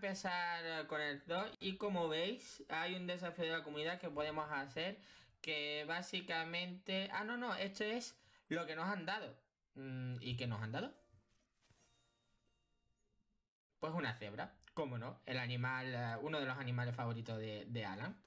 empezar eh, con el 2 y como veis hay un desafío de la comunidad que podemos hacer que básicamente... Ah, no, no, esto es lo que nos han dado. Mm, ¿Y que nos han dado? Pues una cebra, como no, el animal, eh, uno de los animales favoritos de, de Alan.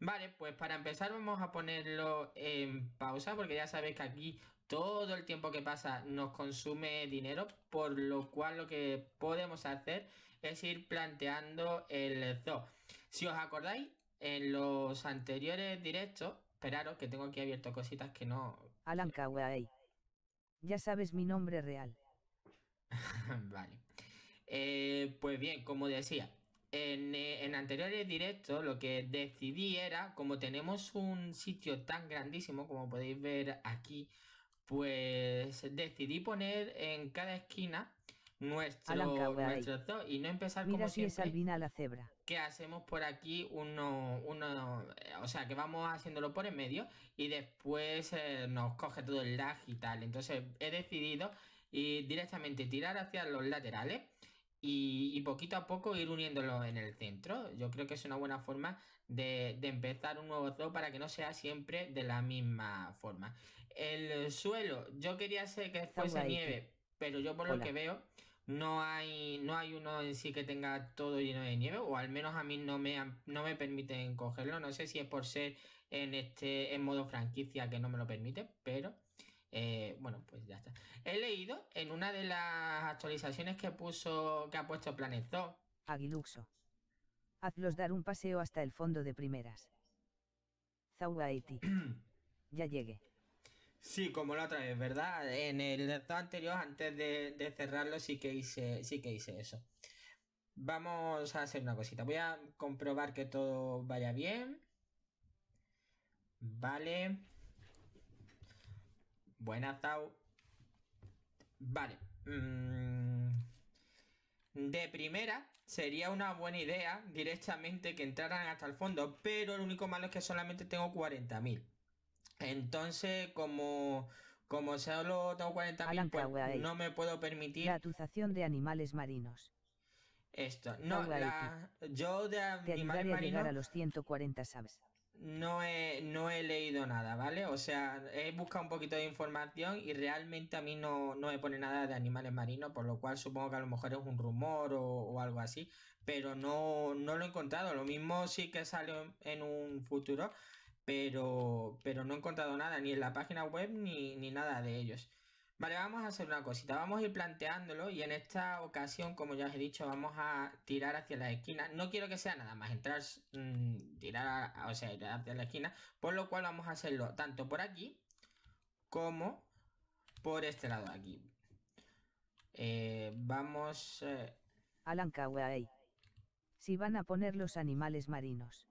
Vale, pues para empezar vamos a ponerlo en pausa porque ya sabéis que aquí todo el tiempo que pasa nos consume dinero, por lo cual lo que podemos hacer es ir planteando el zoo. Si os acordáis, en los anteriores directos, esperaros que tengo aquí abierto cositas que no... Alan Kawai. Ya sabes mi nombre real. vale. Eh, pues bien, como decía, en, eh, en, anteriores directos lo que decidí era, como tenemos un sitio tan grandísimo como podéis ver aquí, pues decidí poner en cada esquina nuestro, nuestro y no empezar como si siempre, la cebra. Que hacemos por aquí uno, eh, o sea, que vamos haciéndolo por en medio y después eh, nos coge todo el lag y tal. Entonces he decidido ir directamente tirar hacia los laterales y, poquito a poco ir uniéndolo en el centro. Yo creo que es una buena forma de, empezar un nuevo zoo para que no sea siempre de la misma forma. El suelo, yo quería que fuese nieve, pero yo por lo que veo no hay, no hay uno en sí que tenga todo lleno de nieve, o al menos a mí no me, no me permiten cogerlo. No sé si es por ser en este en modo franquicia que no me lo permite, pero eh, bueno, pues ya está. He leído en una de las actualizaciones que puso, que ha puesto Planet Zoo. Aguiluxo. Hazlos dar un paseo hasta el fondo de primeras. Eti. ya llegué. Sí, como la otra vez, ¿verdad? En el dato anterior, antes de, cerrarlo, sí que hice, sí que hice eso. Vamos a hacer una cosita. Voy a comprobar que todo vaya bien. Vale. Buena, tau. Vale. Mm, de primera, sería una buena idea directamente que entraran hasta el fondo, pero lo único malo es que solamente tengo 40.000. Entonces, como, como solo tengo 40.000, pues no me puedo permitir... La atuzación de animales marinos. Esto, no, yo de animales marinos... a los 140 No he, no he leído nada, ¿vale? O sea, he buscado un poquito de información y realmente a mí no, me pone nada de animales marinos, por lo cual supongo que a lo mejor es un rumor o, algo así, pero no, no lo he encontrado. Lo mismo sí que sale en un futuro, pero, no he encontrado nada, ni en la página web ni, nada de ellos. Vale, vamos a hacer una cosita, vamos a ir planteándolo y en esta ocasión, como ya os he dicho, vamos a tirar hacia la esquina No quiero que sea nada más entrar, mm, tirar, o sea, ir hacia la esquina, por lo cual vamos a hacerlo tanto por aquí como por este lado aquí. Eh, vamos... a eh, Alan Si van a poner los animales marinos.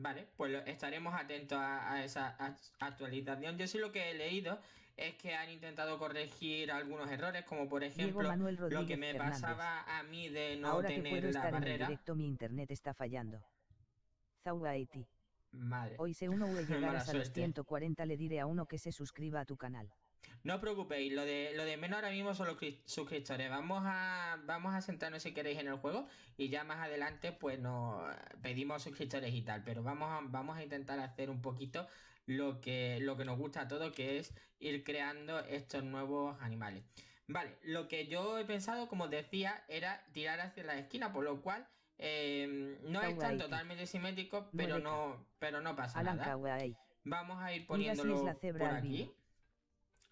Vale, pues estaremos atentos a, esa actualización. Yo sí lo que he leído es que han intentado corregir algunos errores, como por ejemplo lo que me pasaba a mí de no tener que puedo estar directo, mi internet está fallando. Madre. Hoy si uno llega a los 140 le diré a uno que se suscriba a tu canal. No os preocupéis, lo de, lo de menos ahora mismo son los suscriptores. Vamos a, vamos a sentarnos si queréis en el juego y ya más adelante pues nos pedimos suscriptores y tal. Pero vamos a, vamos a intentar hacer un poquito lo que, lo que nos gusta a todos, que es ir creando estos nuevos animales. Vale, lo que yo he pensado, como decía, era tirar hacia la esquina, por lo cual em, no es tan totalmente simétrico pero no, pero no pasa nada. Vamos a ir poniéndolo por aquí.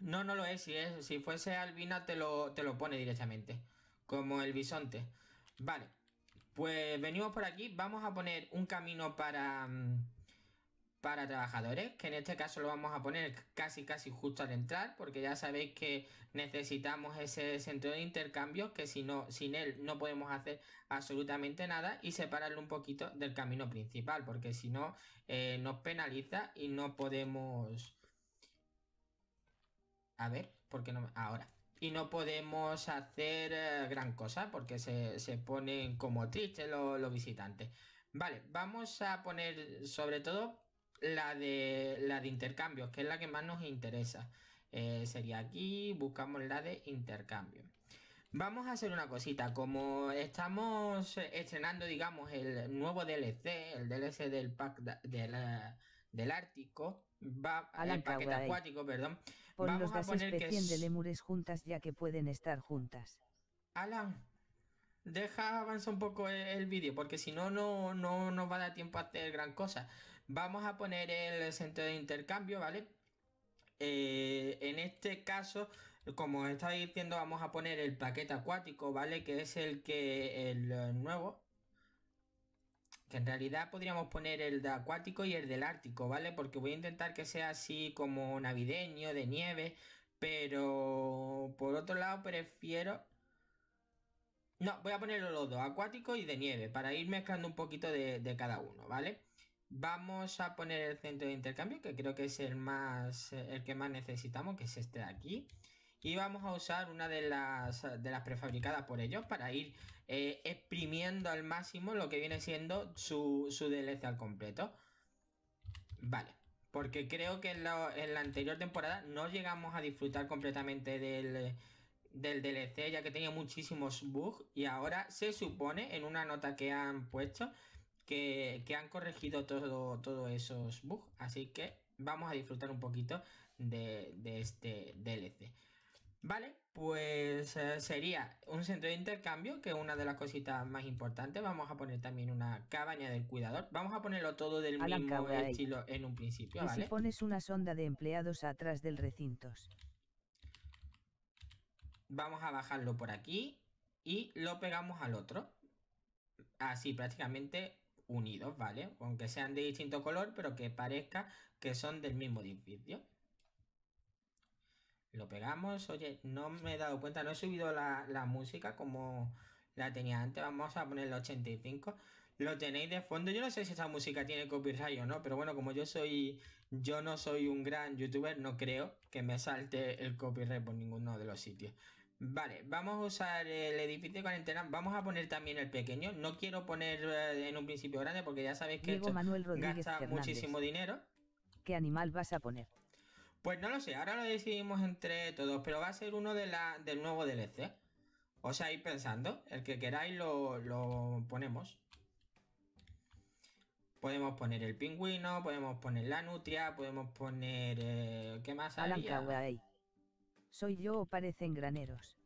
No, no lo es. Si, es, si fuese albina te lo, te lo pone directamente. Como el bisonte. Vale. Pues venimos por aquí. Vamos a poner un camino para, mm, para trabajadores. Que en este caso lo vamos a poner casi casi justo al entrar. Porque ya sabéis que necesitamos ese centro de intercambio. Que si no, sin él no podemos hacer absolutamente nada. Y separarlo un poquito del camino principal. Porque si no, eh, nos penaliza y no podemos a ver, porque no? Ahora. Y no podemos hacer eh, gran cosa porque se, ponen como tristes eh, los, visitantes. Vale, vamos a poner sobre todo la de, la de intercambios, que es la que más nos interesa. Eh, sería aquí, buscamos la de intercambio. Vamos a hacer una cosita, como estamos estrenando, digamos, el nuevo DLC, el DLC del pack del Ártico, va, el paquete acuático, perdón, Vamos a poner que lemures juntas ya que pueden estar juntas. Alan, deja avanzar un poco el, vídeo porque si no, no no nos va a dar tiempo a hacer gran cosa. Vamos a poner el centro de intercambio, ¿vale? Eh, en este caso, como os estaba diciendo, vamos a poner el paquete acuático, ¿vale? Que es el que el nuevo, que en realidad podríamos poner el de acuático y el del ártico, ¿vale? Porque voy a intentar que sea así como navideño, de nieve, pero por otro lado prefiero... No, voy a ponerlo los dos, acuático y de nieve, para ir mezclando un poquito de, de cada uno, ¿vale? Vamos a poner el centro de intercambio, que creo que es el, más, el que más necesitamos, que es este de aquí y vamos a usar una de las, prefabricadas por ellos para ir eh, exprimiendo al máximo lo que viene siendo su, DLC al completo. Vale, porque creo que en, la anterior temporada no llegamos a disfrutar completamente del, DLC ya que tenía muchísimos bugs y ahora se supone en una nota que han puesto que, han corregido todos todo esos bugs, así que vamos a disfrutar un poquito de, de este DLC. Vale, pues eh, sería un centro de intercambio, que es una de las cositas más importantes. Vamos a poner también una cabaña del cuidador. Vamos a ponerlo todo del mismo estilo en un principio, ¿vale? Si pones una sonda de empleados atrás del recinto. Vamos a bajarlo por aquí y lo pegamos al otro. Así, prácticamente unidos, ¿vale? Aunque sean de distinto color, pero que parezca que son del mismo edificio lo pegamos. Oye, no me he dado cuenta, no he subido la, música como la tenía antes. Vamos a poner el 85. Lo tenéis de fondo. Yo no sé si esa música tiene copyright o no, pero bueno, como yo soy. Yo no soy un gran youtuber, no creo que me salte el copyright por ninguno de los sitios. Vale, vamos a usar el edificio de cuarentena. Vamos a poner también el pequeño. No quiero poner eh, en un principio grande porque ya sabéis que esto Manuel gasta muchísimo dinero. ¿Qué animal vas a poner? Pues no lo sé, ahora lo decidimos entre todos, pero va a ser uno de la, del nuevo DLC. O sea, ir pensando, el que queráis lo, ponemos. Podemos poner el pingüino, podemos poner la nutria, podemos poner... Eh, ¿Qué más había? ¿Soy yo o parecen graneros?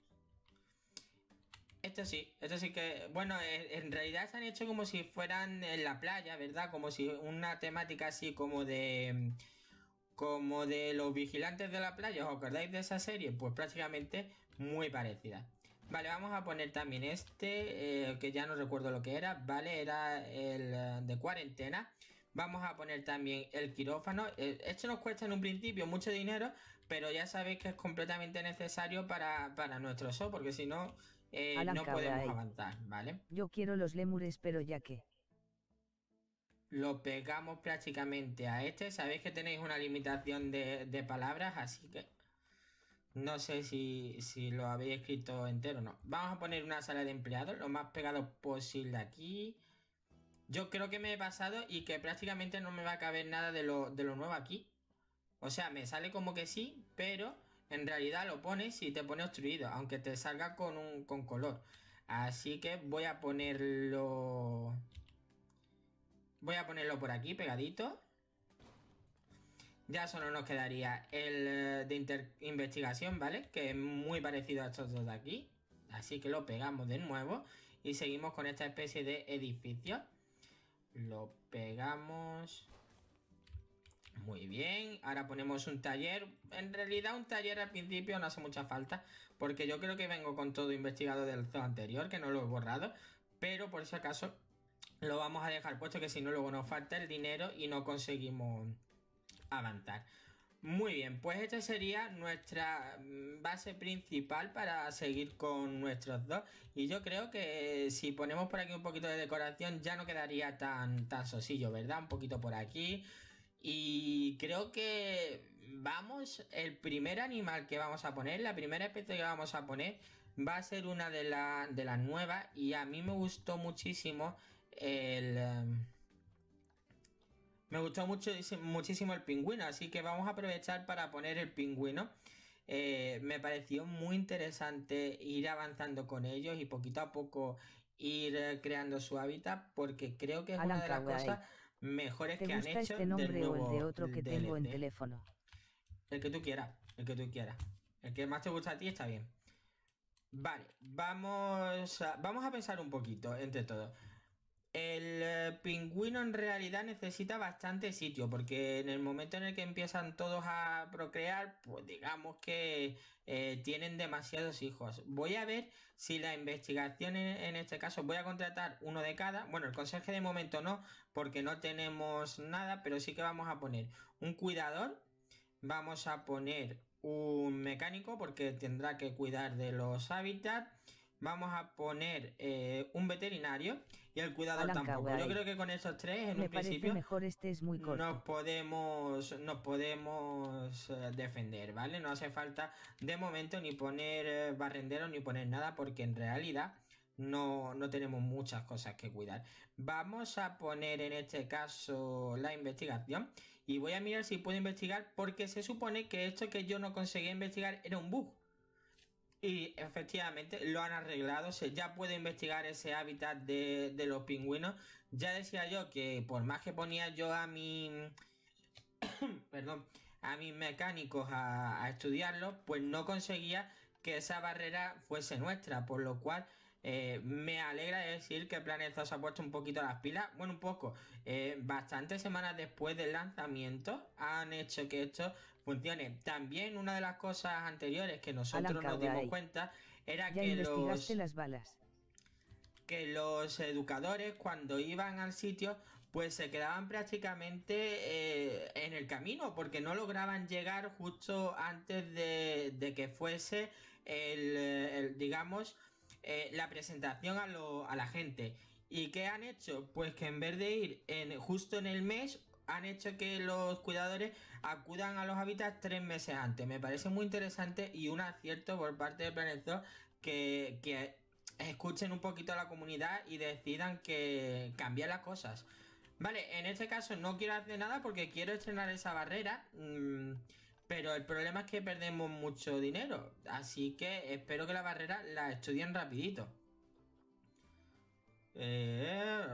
Esto sí, esto sí que... Bueno, eh, en realidad se han hecho como si fueran en la playa, ¿verdad? Como si una temática así como de como de los vigilantes de la playa, ¿os acordáis de esa serie? Pues prácticamente muy parecida. Vale, vamos a poner también este, eh, que ya no recuerdo lo que era, vale, era el eh, de cuarentena. Vamos a poner también el quirófano. Eh, esto nos cuesta en un principio mucho dinero, pero ya sabéis que es completamente necesario para, nuestro show, porque si no, no podemos avanzar, ¿vale? Yo quiero los lémures, pero ya que lo pegamos prácticamente a este. Sabéis que tenéis una limitación de, palabras, así que no sé si, lo habéis escrito entero o no. Vamos a poner una sala de empleados, lo más pegado posible aquí. Yo creo que me he pasado y que prácticamente no me va a caber nada de lo, nuevo aquí. O sea, me sale como que sí, pero en realidad lo pones y te pone obstruido, aunque te salga con, un, con color. Así que voy a ponerlo... Voy a ponerlo por aquí, pegadito. Ya solo nos quedaría el eh, de investigación, ¿vale? Que es muy parecido a estos dos de aquí. Así que lo pegamos de nuevo y seguimos con esta especie de edificio. Lo pegamos... Muy bien, ahora ponemos un taller. En realidad un taller al principio no hace mucha falta, porque yo creo que vengo con todo investigado del zoo anterior, que no lo he borrado, pero por si acaso lo vamos a dejar puesto que si no luego nos falta el dinero y no conseguimos avanzar. Muy bien, pues esta sería nuestra mm, base principal para seguir con nuestros dos. Y yo creo que eh, si ponemos por aquí un poquito de decoración ya no quedaría tan, tan sosillo, ¿verdad? Un poquito por aquí. Y creo que vamos, el primer animal que vamos a poner, la primera especie que vamos a poner va a ser una de, de las nuevas y a mí me gustó muchísimo Em, me gustó mucho, muchísimo el pingüino, así que vamos a aprovechar para poner el pingüino. Eh, me pareció muy interesante ir avanzando con ellos y poquito a poco ir eh, creando su hábitat porque creo que es una de las cosas mejores que han hecho este del nuevo el de otro que tengo en teléfono. El que tú quieras, el que tú quieras. El que más te gusta a ti está bien. Vale, vamos vamos a pensar un poquito entre todos. El eh, pingüino en realidad necesita bastante sitio, porque en el momento en el que empiezan todos a procrear, pues digamos que eh, tienen demasiados hijos. Voy a ver si la investigación en, este caso, voy a contratar uno de cada. Bueno, el conserje de momento no, porque no tenemos nada, pero sí que vamos a poner un cuidador, vamos a poner un mecánico, porque tendrá que cuidar de los hábitats, vamos a poner eh, un veterinario y el cuidado tampoco. Yo creo que con esos tres, en un principio, mejor este es muy nos podemos, podemos eh, defender, ¿vale? No hace falta de momento ni poner eh, barrendero ni poner nada, porque en realidad no, no tenemos muchas cosas que cuidar. Vamos a poner en este caso la investigación y voy a mirar si puedo investigar porque se supone que esto que yo no conseguí investigar era un bug. Y efectivamente lo han arreglado, se, ya puede investigar ese hábitat de, de, los pingüinos. Ya decía yo que por más que ponía yo a mi... perdón, a mis mecánicos a, estudiarlo, pues no conseguía que esa barrera fuese nuestra, por lo cual eh, me alegra decir que Planeta se ha puesto un poquito las pilas, bueno, un poco, eh, bastantes semanas después del lanzamiento, han hecho que esto funcione. También una de las cosas anteriores que nosotros nos dimos cuenta era que los que los educadores cuando iban al sitio pues se quedaban prácticamente eh, en el camino porque no lograban llegar justo antes de, que fuese el, digamos eh, la presentación a, la gente. ¿Y qué han hecho? Pues que en vez de ir en, justo en el mes han hecho que los cuidadores acudan a los hábitats tres meses antes. Me parece muy interesante y un acierto por parte de Planet que, escuchen un poquito a la comunidad y decidan que cambiar las cosas. Vale, en este caso no quiero hacer nada porque quiero estrenar esa barrera. Mm, pero el problema es que perdemos mucho dinero. Así que espero que la barrera la estudien rapidito. Eh,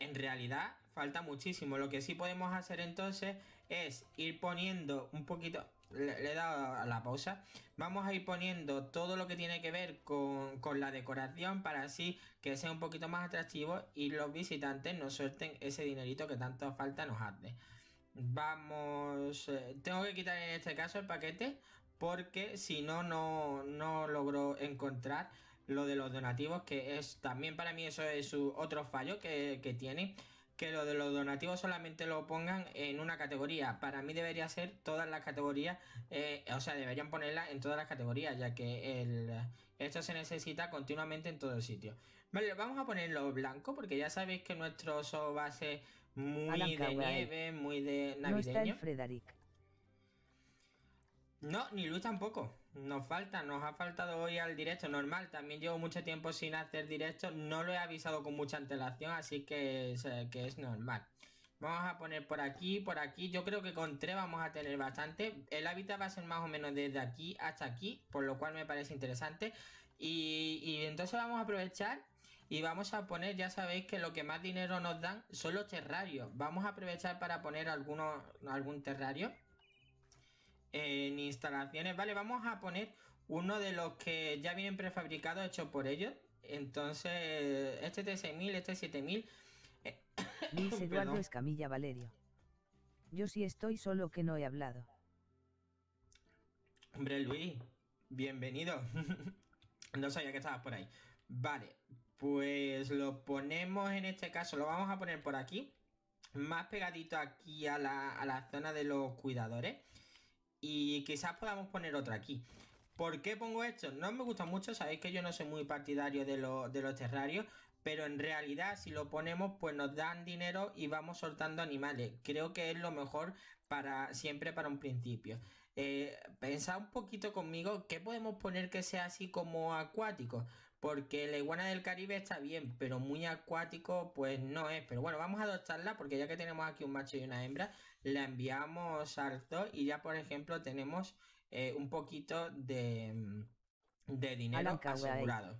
en realidad, falta muchísimo. Lo que sí podemos hacer entonces es ir poniendo un poquito... Le, da he dado a la pausa. Vamos a ir poniendo todo lo que tiene que ver con, la decoración para así que sea un poquito más atractivo y los visitantes nos suelten ese dinerito que tanto falta nos hace. Vamos... Eh, tengo que quitar en este caso el paquete porque si no, no, no logro encontrar lo de los donativos, que es también para mí eso es otro fallo que, que tiene que lo de los donativos solamente lo pongan en una categoría. Para mí debería ser todas las categorías, eh, o sea, deberían ponerla en todas las categorías, ya que esto se necesita continuamente en todo el sitio. Vale, vamos a ponerlo blanco, porque ya sabéis que nuestro oso va a ser muy de nieve, muy de navideño. No, no ni Luis tampoco. Nos falta, nos ha faltado hoy al directo, normal. También llevo mucho tiempo sin hacer directo, no lo he avisado con mucha antelación, así que es, normal. Vamos a poner por aquí, por aquí. Yo creo que con tres vamos a tener bastante. El hábitat va a ser más o menos desde aquí hasta aquí, por lo cual me parece interesante. Y, y entonces vamos a aprovechar y vamos a poner, ya sabéis que lo que más dinero nos dan son los terrarios. Vamos a aprovechar para poner algunos, algún terrario en instalaciones. Vale, vamos a poner uno de los que ya vienen prefabricados, hecho por ellos. Entonces, este es de 6.000, este es 7.000. Luis Eduardo Valerio. Yo sí estoy solo que no he hablado. Hombre Luis, bienvenido. no sabía que estabas por ahí. Vale, pues lo ponemos en este caso, lo vamos a poner por aquí. Más pegadito aquí a la, a la zona de los cuidadores. Y quizás podamos poner otra aquí. ¿Por qué pongo esto? No me gusta mucho, sabéis que yo no soy muy partidario de, los terrarios, pero en realidad si lo ponemos pues nos dan dinero y vamos soltando animales. Creo que es lo mejor para siempre para un principio. Eh, pensad un poquito conmigo qué podemos poner que sea así como acuático, porque la iguana del Caribe está bien, pero muy acuático pues no es. Pero bueno, vamos a adoptarla porque ya que tenemos aquí un macho y una hembra, la enviamos al y ya, por ejemplo, tenemos eh, un poquito de, mm, dinero asegurado.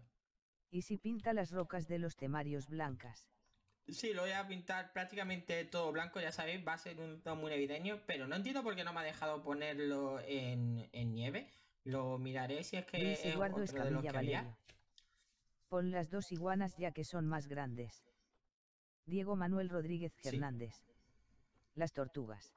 Y si pinta las rocas de los temarios blancas. Sí, lo voy a pintar prácticamente todo blanco, ya sabéis, va a ser un tono muy navideño, pero no entiendo por qué no me ha dejado ponerlo en, nieve. Lo miraré si es que es otro de Pon las dos iguanas ya que son más grandes. Diego Manuel Rodríguez Hernández. Las tortugas.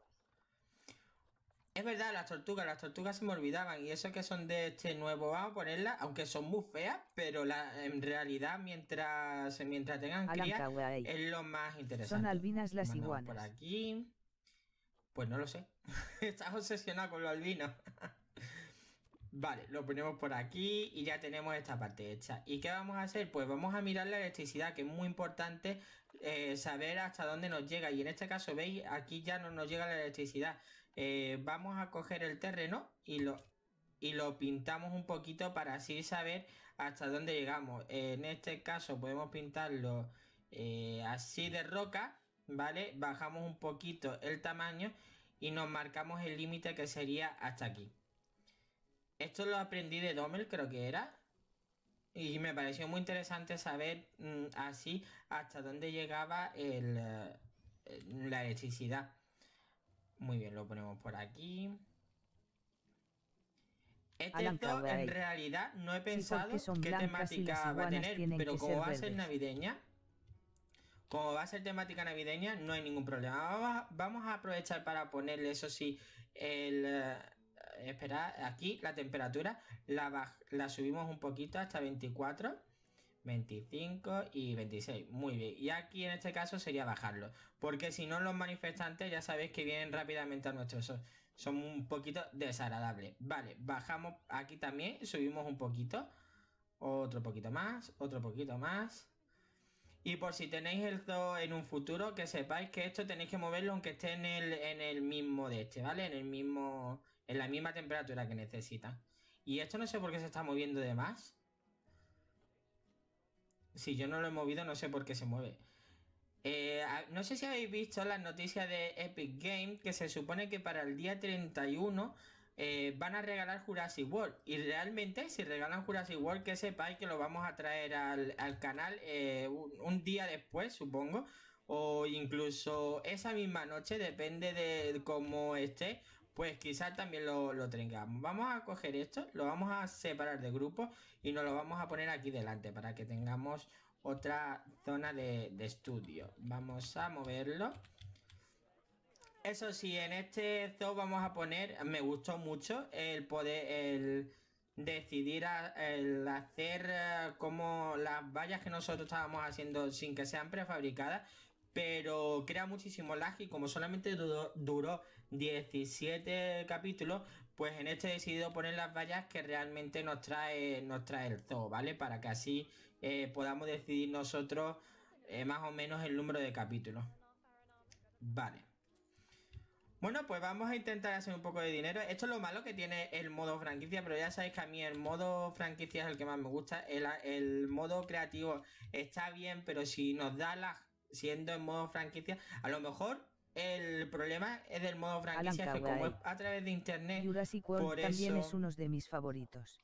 Es verdad, las tortugas, las tortugas se me olvidaban. Y eso que son de este nuevo, vamos a ponerlas, aunque son muy feas, pero la, en realidad mientras, mientras tengan cría, es lo más interesante. Son albinas las iguanas. Por aquí. Pues no lo sé. Estás obsesionado con los albinos. vale, lo ponemos por aquí y ya tenemos esta parte hecha. ¿Y qué vamos a hacer? Pues vamos a mirar la electricidad, que es muy importante eh, saber hasta dónde nos llega. Y en este caso, veis, aquí ya no nos llega la electricidad. Eh, vamos a coger el terreno y lo, y lo pintamos un poquito para así saber hasta dónde llegamos. en este caso podemos pintarlo eh, así de roca, ¿vale? Bajamos un poquito el tamaño y nos marcamos el límite que sería hasta aquí. Esto lo aprendí de Dommel, creo que era. Y me pareció muy interesante saber mm, así hasta dónde llegaba el, eh, la electricidad. Muy bien, lo ponemos por aquí. Este esto, en realidad no he pensado qué temática va a tener, pero como va a ser navideña, como va a ser temática navideña, no hay ningún problema. Vamos a aprovechar para ponerle, eso sí, el, eh, esperar, aquí la temperatura la, subimos un poquito hasta 24, 25 y 26. Muy bien. Y aquí en este caso sería bajarlo. Porque si no, los manifestantes ya sabéis que vienen rápidamente a nuestro sol. Son un poquito desagradables. Vale, bajamos aquí también, subimos un poquito. Otro poquito más, otro poquito más. Y por si tenéis el zoo en un futuro, que sepáis que esto tenéis que moverlo aunque esté en el, en el mismo de este, ¿vale? En el mismo en la misma temperatura que necesita. Y esto no sé por qué se está moviendo de más. Si yo no lo he movido, no sé por qué se mueve. Eh, no sé si habéis visto las noticias de Epic game que se supone que para el día 31 eh, van a regalar Jurassic World. Y realmente, si regalan Jurassic World, que sepáis que lo vamos a traer al, canal eh, un, día después, supongo. O incluso esa misma noche, depende de cómo esté pues quizás también lo, tengamos. Vamos a coger esto, lo vamos a separar de grupo y nos lo vamos a poner aquí delante para que tengamos otra zona de, estudio. Vamos a moverlo. Eso sí, en este zoo vamos a poner, me gustó mucho el poder, el decidir hacer eh, como las vallas que nosotros estábamos haciendo sin que sean prefabricadas, pero crea muchísimo lag y como solamente duró, 17 capítulos, pues en este he decidido poner las vallas que realmente nos trae, nos trae el zoo, ¿vale? Para que así eh, podamos decidir nosotros eh, más o menos el número de capítulos. Vale. Bueno, pues vamos a intentar hacer un poco de dinero. Esto es lo malo que tiene el modo franquicia, pero ya sabéis que a mí el modo franquicia es el que más me gusta. El, el modo creativo está bien, pero si nos da las siendo en modo franquicia. A lo mejor el problema es del modo franquicia que como a través de internet. por también es uno de mis favoritos.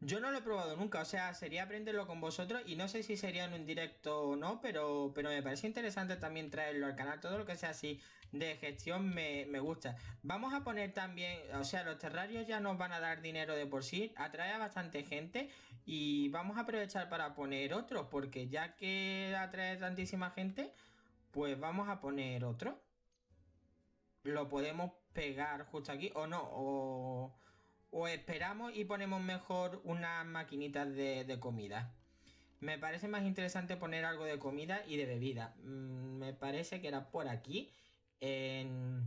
Yo no lo he probado nunca, o sea, sería aprenderlo con vosotros y no sé si sería en un directo o no, pero, pero me parece interesante también traerlo al canal. Todo lo que sea así de gestión me, me gusta. Vamos a poner también, o sea, los terrarios ya nos van a dar dinero de por sí, atrae a bastante gente. Y vamos a aprovechar para poner otro, porque ya que atrae tantísima gente, pues vamos a poner otro. Lo podemos pegar justo aquí, o no, o, esperamos y ponemos mejor unas maquinitas de, comida. Me parece más interesante poner algo de comida y de bebida. Mm, me parece que era por aquí, en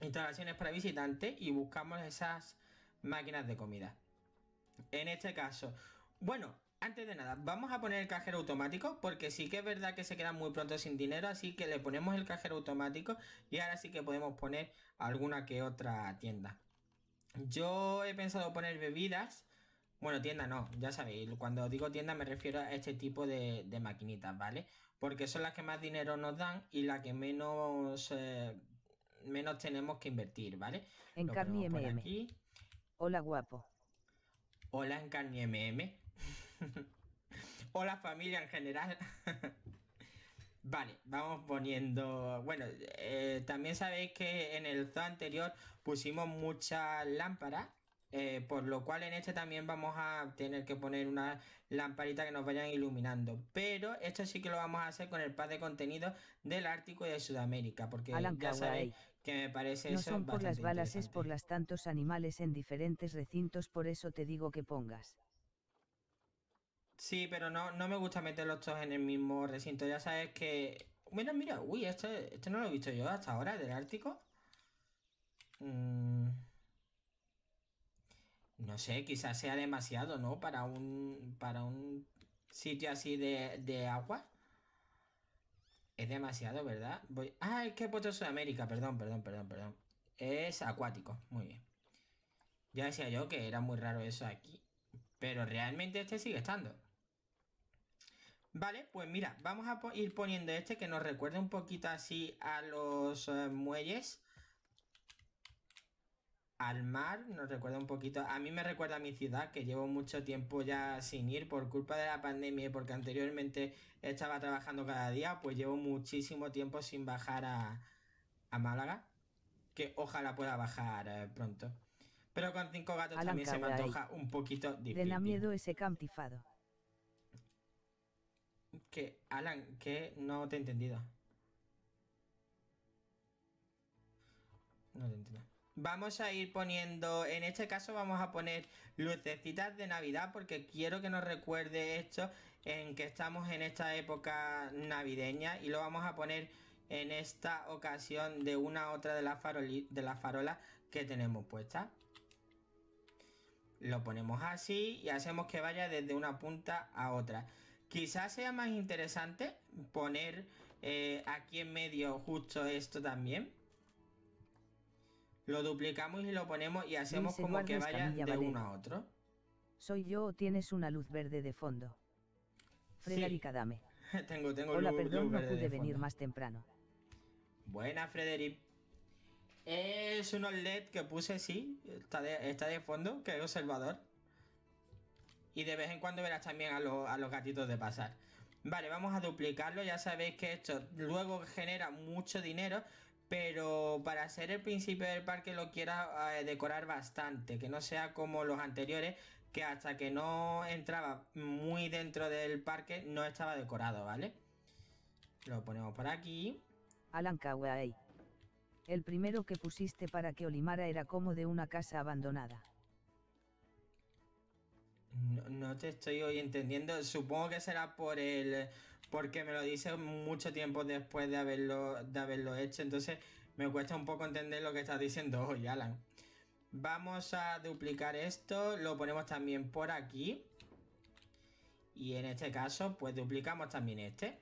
instalaciones para visitantes, y buscamos esas máquinas de comida. En este caso, bueno, antes de nada, vamos a poner el cajero automático porque sí que es verdad que se queda muy pronto sin dinero, así que le ponemos el cajero automático y ahora sí que podemos poner alguna que otra tienda. Yo he pensado poner bebidas, bueno, tienda no, ya sabéis, cuando digo tienda me refiero a este tipo de, maquinitas, ¿vale? Porque son las que más dinero nos dan y las que menos, eh, menos tenemos que invertir, ¿vale? En MM. Hola guapo. Hola en MM. o la familia en general. Vale, vamos poniendo. Bueno, eh, también sabéis que en el zoo anterior pusimos muchas lámparas, eh, por lo cual en este también vamos a tener que poner una lamparita que nos vayan iluminando. Pero esto sí que lo vamos a hacer con el par de contenido del Ártico y de Sudamérica, porque ya sabéis que me parece no son por las balas, es por las tantos animales en diferentes recintos, por eso te digo que pongas. Sí, pero no, no me gusta meter los todos en el mismo recinto. Ya sabes que. Bueno, mira, uy, este, este no lo he visto yo hasta ahora, del Ártico. Mm. No sé, quizás sea demasiado, ¿no? Para un. Para un sitio así de, de agua. Es demasiado, ¿verdad? Voy... Ah, es que he puesto Sudamérica, perdón, perdón, perdón, perdón. Es acuático, muy bien. Ya decía yo que era muy raro eso aquí. Pero realmente este sigue estando. Vale, pues mira, vamos a ir poniendo este que nos recuerde un poquito así a los eh, muelles. Al mar, nos recuerda un poquito. A mí me recuerda a mi ciudad, que llevo mucho tiempo ya sin ir por culpa de la pandemia y porque anteriormente estaba trabajando cada día, pues llevo muchísimo tiempo sin bajar a, Málaga. Que ojalá pueda bajar eh, pronto. Pero con cinco gatos también se me antoja un poquito difícil. Le da miedo ese cantifado. Que, Alan, que no te he entendido. Vamos a ir poniendo, en este caso vamos a poner lucecitas de Navidad porque quiero que nos recuerde esto en que estamos en esta época navideña y lo vamos a poner en esta ocasión de una a otra de las de la farolas que tenemos puesta. Lo ponemos así y hacemos que vaya desde una punta a otra. Quizás sea más interesante poner eh, aquí en medio justo esto también. Lo duplicamos y lo ponemos y hacemos como que vaya de uno a otro. ¿Soy yo o tienes una luz verde de fondo? Frederica, dame. tengo, tengo Hola, luz, verde no pude venir más temprano. Buena, Frederic. Es un OLED que puse, sí, está de, está de fondo, que es observador y de vez en cuando verás también a, los gatitos de pasar. Vale, vamos a duplicarlo, ya sabéis que esto luego genera mucho dinero, pero para hacer el principio del parque lo quiera eh, decorar bastante, que no sea como los anteriores, que hasta que no entraba muy dentro del parque no estaba decorado, ¿vale? Lo ponemos por aquí. Alan Kawai. El primero que pusiste para que olimara era como de una casa abandonada. No, te estoy hoy entendiendo. Supongo que será por el. Porque me lo dice mucho tiempo después de haberlo, de haberlo hecho. Entonces me cuesta un poco entender lo que estás diciendo hoy, Alan. Vamos a duplicar esto. Lo ponemos también por aquí. Y en este caso, pues duplicamos también este.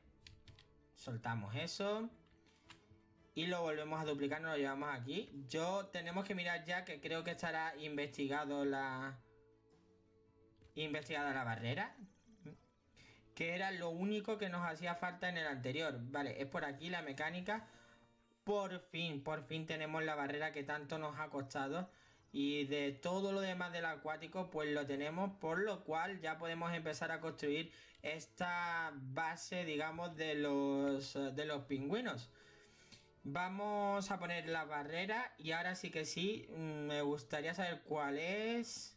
Soltamos eso. Y lo volvemos a duplicar, nos lo llevamos aquí. Yo tenemos que mirar ya que creo que estará investigado la Investigada la barrera, que era lo único que nos hacía falta en el anterior. Vale, es por aquí la mecánica. Por fin, por fin tenemos la barrera que tanto nos ha costado. Y de todo lo demás del acuático, pues lo tenemos. Por lo cual ya podemos empezar a construir esta base, digamos, de los, de los pingüinos. Vamos a poner la barrera y ahora sí que sí, mm, me gustaría saber cuál es...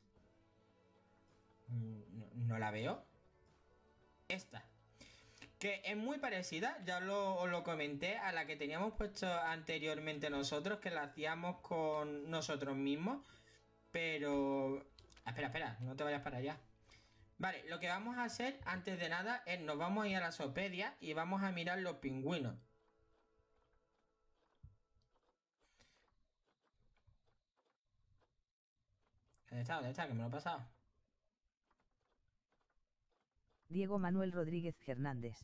Mm, no, la veo. Esta. Que es muy parecida, ya lo, os lo comenté, a la que teníamos puesto anteriormente nosotros, que la hacíamos con nosotros mismos. Pero... Ah, espera, espera, no te vayas para allá. Vale, lo que vamos a hacer antes de nada es nos vamos a ir a la Sopedia y vamos a mirar los pingüinos. ¿Dónde está? ¿Dónde está? Que me lo he pasado. Diego Manuel Rodríguez Hernández.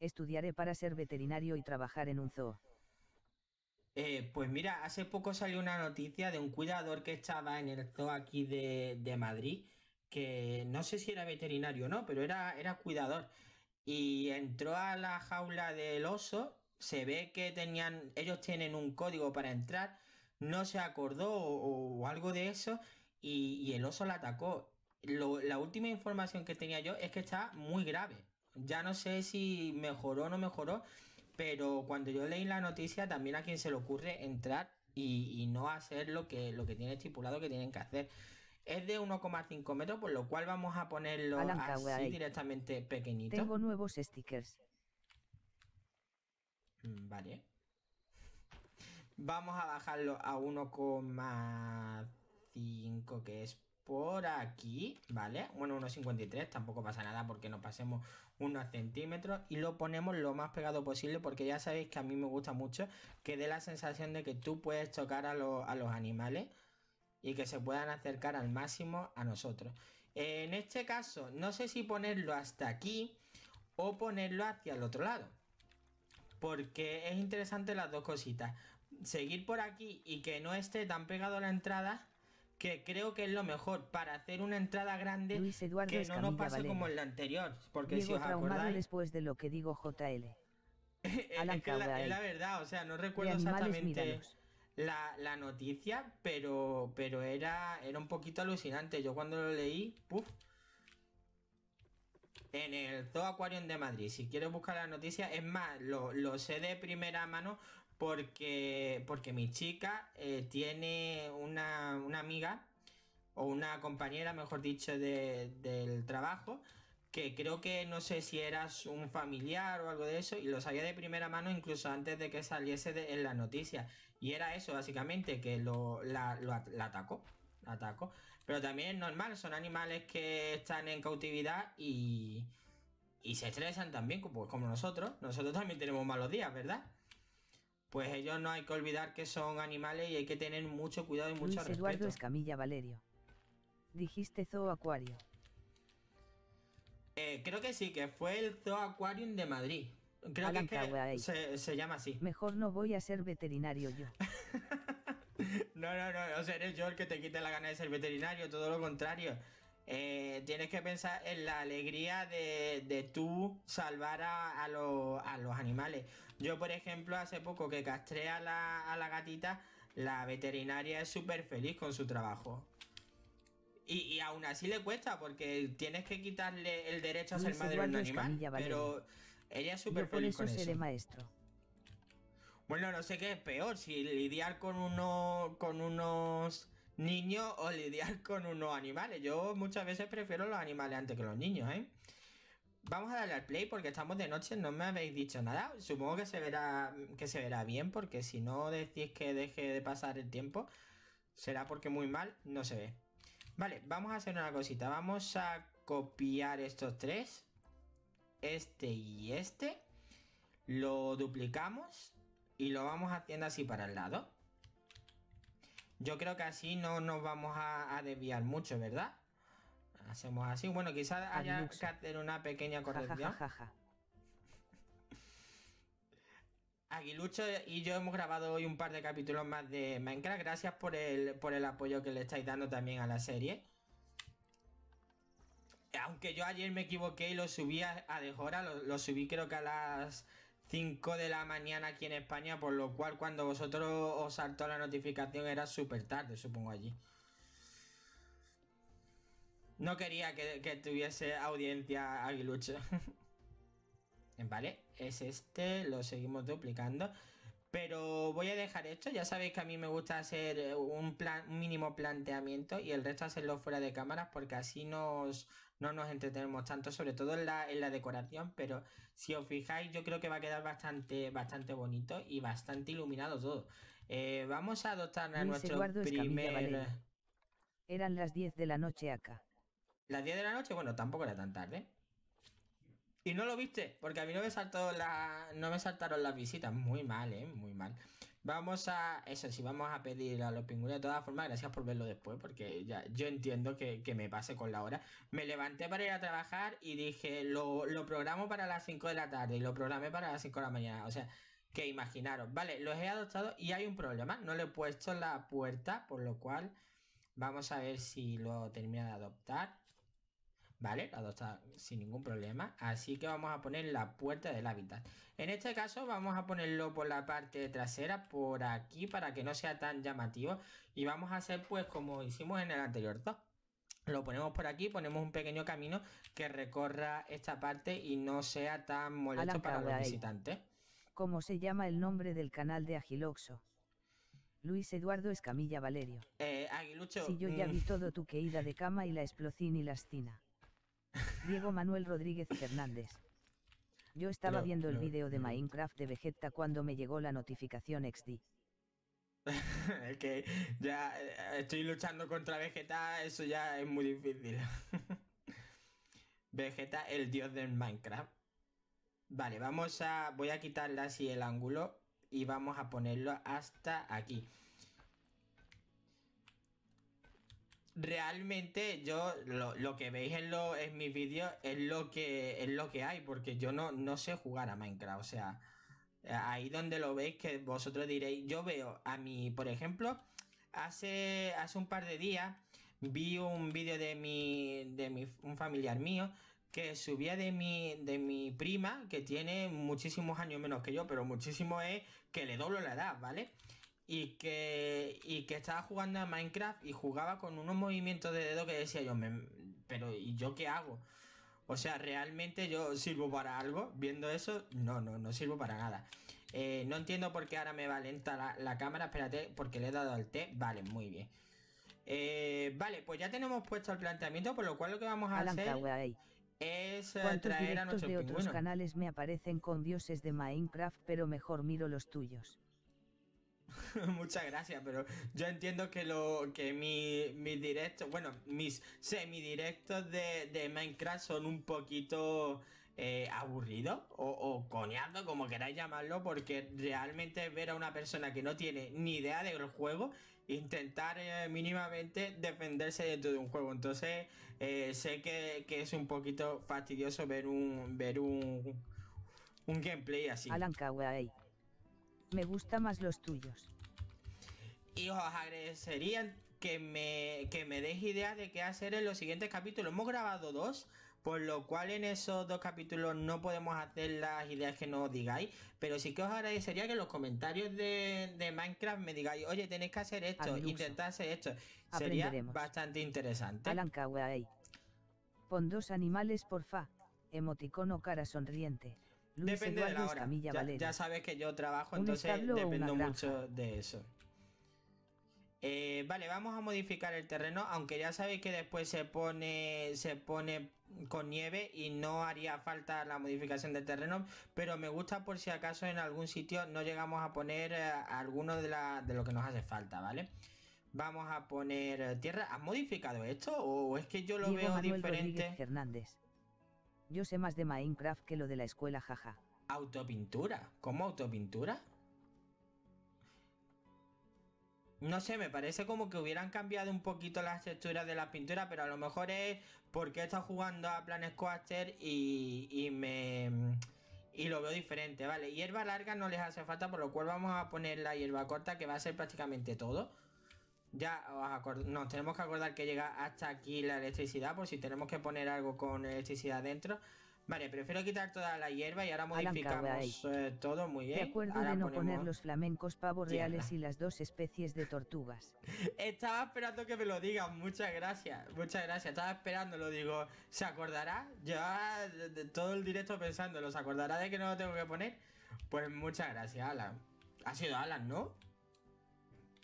Estudiaré para ser veterinario y trabajar en un zoo. Eh, pues mira, hace poco salió una noticia de un cuidador que estaba en el zoo aquí de, Madrid, que no sé si era veterinario o no, pero era, cuidador. Y entró a la jaula del oso, se ve que tenían, ellos tienen un código para entrar, no se acordó o, algo de eso, y, y el oso la atacó la última información que tenía yo es que está muy grave. Ya no sé si mejoró o no mejoró, pero cuando yo leí la noticia también a quien se le ocurre entrar y, no hacer lo que, lo que tiene estipulado que tienen que hacer. Es de 1,5 metros, por lo cual vamos a ponerlo así directamente pequeñito. Tengo nuevos stickers. Mm, vale. Vamos a bajarlo a 1,5 que es por aquí, ¿vale? Bueno, 1,53, tampoco pasa nada porque nos pasemos unos centímetros y lo ponemos lo más pegado posible porque ya sabéis que a mí me gusta mucho que dé la sensación de que tú puedes tocar a, los animales y que se puedan acercar al máximo a nosotros. En este caso, no sé si ponerlo hasta aquí o ponerlo hacia el otro lado. Porque es interesante las dos cositas. Seguir por aquí y que no esté tan pegado a la entrada que creo que es lo mejor para hacer una entrada grande que no nos pase como en la anterior, porque si os acordáis después de lo que digo JL. es, la, verdad, o sea, no recuerdo exactamente la, noticia, pero pero era era un poquito alucinante. Yo cuando lo leí, ¡puf! En el Zoo Aquarium de Madrid, si quieres buscar la noticia, es más, lo, lo sé de primera mano porque, porque mi chica eh, tiene una, amiga o una compañera, mejor dicho, del trabajo, que creo que no sé si eras un familiar o algo de eso, y lo sabía de primera mano incluso antes de que saliese en la noticia. Y era eso, básicamente, que lo, la, atacó Pero también es normal, son animales que están en cautividad y, y se estresan también, pues como nosotros. Nosotros también tenemos malos días, ¿verdad? pues ellos no hay que olvidar que son animales y hay que tener mucho cuidado y mucho Luis Eduardo Escamilla Valerio. Dijiste Zoo Acuario. Eh, creo que sí, que fue el Zoo Aquarium de Madrid. Creo que, se, llama así. Mejor no voy a ser veterinario yo. no, no, no, sea eres yo el que te quite la gana de ser veterinario, todo lo contrario. Eh, tienes que pensar en la alegría de, de tú salvar a, los, animales. Yo, por ejemplo, hace poco que castré a la, gatita, la veterinaria es súper feliz con su trabajo. Y, aún así le cuesta, porque tienes que quitarle el derecho a ser madre de un animal. Pero ella es súper feliz con eso. Bueno, no sé qué es peor, si lidiar con, uno, con unos Niño o lidiar con unos animales. Yo muchas veces prefiero los animales antes que los niños, ¿eh? Vamos a darle al play porque estamos de noche, no me habéis dicho nada. Supongo que se verá que se verá bien porque si no decís que deje de pasar el tiempo, será porque muy mal no se ve. Vale, vamos a hacer una cosita. Vamos a copiar estos tres. Este y este. Lo duplicamos y lo vamos haciendo así para el lado. Yo creo que así no nos vamos a, desviar mucho, ¿verdad? Hacemos así. Bueno, quizás haya que hacer una pequeña corrección. Aguilucho y yo hemos grabado hoy un par de capítulos más de Minecraft. Gracias por el, apoyo que le estáis dando también a la serie. Aunque yo ayer me equivoqué y lo subí a, Dejora, lo subí creo que a las 5 de la mañana aquí en España, por lo cual cuando vosotros os saltó la notificación era súper tarde, supongo allí. No quería que, tuviese audiencia aguilucho. vale, es este, lo seguimos duplicando. Pero voy a dejar esto, ya sabéis que a mí me gusta hacer eh, un, plan, mínimo planteamiento y el resto hacerlo fuera de cámaras porque así no nos entretenemos tanto, sobre todo en la, decoración, pero si os fijáis yo creo que va a quedar bastante, bastante bonito y bastante iluminado todo. Eh, vamos a adoptar a nuestro primer... Eran las 10 de la noche acá. Las 10 de la noche, bueno, tampoco era tan tarde. Y no lo viste, porque a mí no me, saltó la, no me saltaron las visitas. Muy mal, ¿eh? Muy mal. Vamos a... Eso sí, vamos a pedir a los pingüinos de todas formas. Gracias por verlo después, porque ya yo entiendo que, me pase con la hora. Me levanté para ir a trabajar y dije, lo, lo programo para las 5 de la tarde y lo programé para las 5 de la mañana. O sea, que imaginaros. Vale, los he adoptado y hay un problema. No le he puesto la puerta, por lo cual vamos a ver si lo termina de adoptar. ¿vale? La dos está sin ningún problema. Así que vamos a poner la puerta del hábitat. En este caso vamos a ponerlo por la parte trasera, por aquí, para que no sea tan llamativo. Y vamos a hacer pues como hicimos en el anterior top. Lo ponemos por aquí, ponemos un pequeño camino que recorra esta parte y no sea tan molesto para los visitantes. ¿Cómo se llama el nombre del canal de Agiloxo? Luis Eduardo Escamilla Valerio. Eh, Aguilucho. Si yo ya mm. vi todo tu queída de cama y la explosión y la escina. Diego Manuel Rodríguez Fernández. Yo estaba viendo el video vídeo de mm. Minecraft de Vegeta cuando me llegó la notificación XD. es que ya eh, estoy luchando contra Vegeta, eso ya es muy difícil. Vegeta, el dios del Minecraft. Vale, vamos a. Voy a quitarle así el ángulo y vamos a ponerlo hasta aquí. realmente yo lo, que veis en, lo, en mis vídeos es lo que es lo que hay, porque yo no, no sé jugar a Minecraft. O sea, ahí donde lo veis que vosotros diréis, yo veo a mi, por ejemplo, hace, hace un par de días vi un vídeo de mi, de mi, un familiar mío que subía de mi, de mi prima, que tiene muchísimos años menos que yo, pero muchísimo es que le doblo la edad, ¿vale? vale y que, que estaba jugando a Minecraft y jugaba con unos movimientos de dedo que decía yo, pero ¿y yo qué hago? O sea, realmente yo sirvo para algo. Viendo eso, no, no, no sirvo para nada. Eh, no entiendo por qué ahora me va lenta la, cámara. Espérate, porque le he dado al T. Vale, muy bien. Eh, vale, pues ya tenemos puesto el planteamiento, por lo cual lo que vamos a hacer es eh, traer a nuestros de otros canales me aparecen con dioses de Minecraft, pero mejor miro los tuyos. muchas gracias, pero yo entiendo que lo que mi, mis directos, bueno, mis semidirectos de, de Minecraft son un poquito eh, aburridos o, o coñados, como queráis llamarlo, porque realmente ver a una persona que no tiene ni idea del juego intentar eh, mínimamente defenderse dentro de un juego. Entonces, eh, sé que, es un poquito fastidioso ver un, ver un, gameplay así. Alan ahí. Me gusta más los tuyos. Y os agradecería que me, que me deis ideas de qué hacer en los siguientes capítulos. Hemos grabado dos, por lo cual en esos dos capítulos no podemos hacer las ideas que nos digáis. Pero sí que os agradecería que en los comentarios de, de Minecraft me digáis, oye, tenéis que hacer esto, intentar hacer esto. Sería bastante interesante. Alan Pon dos animales, porfa. o cara sonriente. depende de la hora. Ya, ya, sabes que yo trabajo, entonces dependo mucho de eso. Eh, vale, vamos a modificar el terreno, aunque ya sabéis que después se pone, se pone con nieve y no haría falta la modificación del terreno, pero me gusta por si acaso en algún sitio no llegamos a poner eh, alguno de, de lo que nos hace falta, ¿vale? Vamos a poner tierra. ¿Has modificado esto o es que yo lo veo diferente? Yo sé más de Minecraft que lo de la escuela, jaja. Autopintura. ¿Cómo autopintura? No sé, me parece como que hubieran cambiado un poquito las texturas de las pinturas, pero a lo mejor es porque he estado jugando a Plan Squaster y, y me y lo veo diferente, ¿vale? Hierba larga no les hace falta, por lo cual vamos a poner la hierba corta, que va a ser prácticamente todo. Ya nos tenemos que acordar que llega hasta aquí la electricidad, por si tenemos que poner algo con electricidad dentro. Vale, prefiero quitar toda la hierba y ahora modificamos eh, todo muy bien. De acuerdo ahora de no poner los flamencos pavos reales y las dos especies de tortugas. Estaba esperando que me lo digan, muchas gracias, muchas gracias. Estaba esperando, lo digo, ¿se acordará? Ah, de todo el directo pensándolo, ¿se acordará de que no lo tengo que poner? Pues muchas gracias, Alan. Ha sido Alan, ¿no?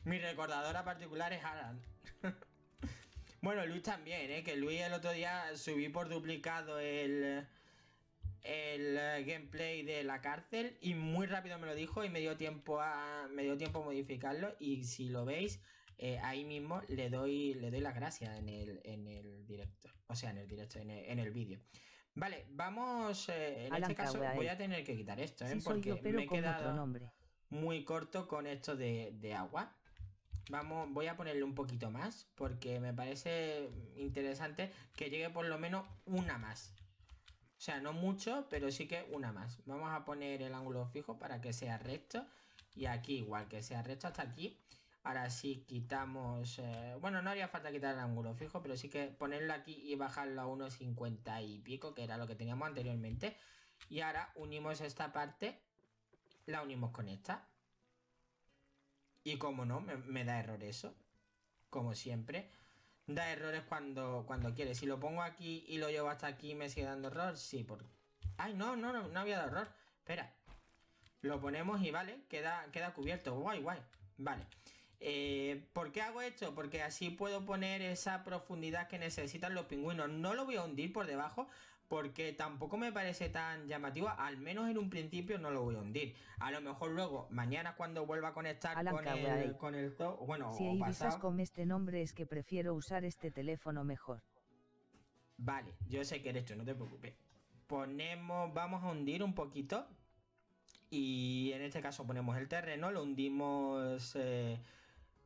Mi recordadora particular es Alan. bueno, Luis también, ¿eh? que Luis el otro día subí por duplicado el el eh, gameplay de la cárcel y muy rápido me lo dijo y me dio tiempo a, me tiempo modificarlo y si lo veis, eh, ahí mismo le doy, le doy las gracias en el, en o sea, en el directo, en el, vídeo. Vale, vamos, eh, en este caso voy a tener que quitar esto, porque me he quedado muy corto con esto de, de agua. Vamos, voy a ponerle un poquito más porque me parece interesante que llegue por lo menos una más. O sea, no mucho, pero sí que una más. Vamos a poner el ángulo fijo para que sea recto. Y aquí igual que sea recto hasta aquí. Ahora sí quitamos... Eh, bueno, no haría falta quitar el ángulo fijo, pero sí que ponerlo aquí y bajarlo a 1,50 y pico, que era lo que teníamos anteriormente. Y ahora unimos esta parte, la unimos con esta. Y como no, me da error eso. Como siempre da errores cuando, cuando quiere. Si lo pongo aquí y lo llevo hasta aquí, ¿me sigue dando error? Sí, por ¡Ay, no, no, no, no había dado error! Espera. Lo ponemos y vale, queda, queda cubierto. Guay, guay. Vale. Eh, ¿Por qué hago esto? Porque así puedo poner esa profundidad que necesitan los pingüinos. No lo voy a hundir por debajo porque tampoco me parece tan llamativa, al menos en un principio no lo voy a hundir. A lo mejor luego, mañana cuando vuelva a conectar con el, con el bueno, si hay pasado, con este nombre es que prefiero usar este teléfono mejor. Vale, yo sé que eres tú, no te preocupes. Ponemos, vamos a hundir un poquito y en este caso ponemos el terreno, lo hundimos eh,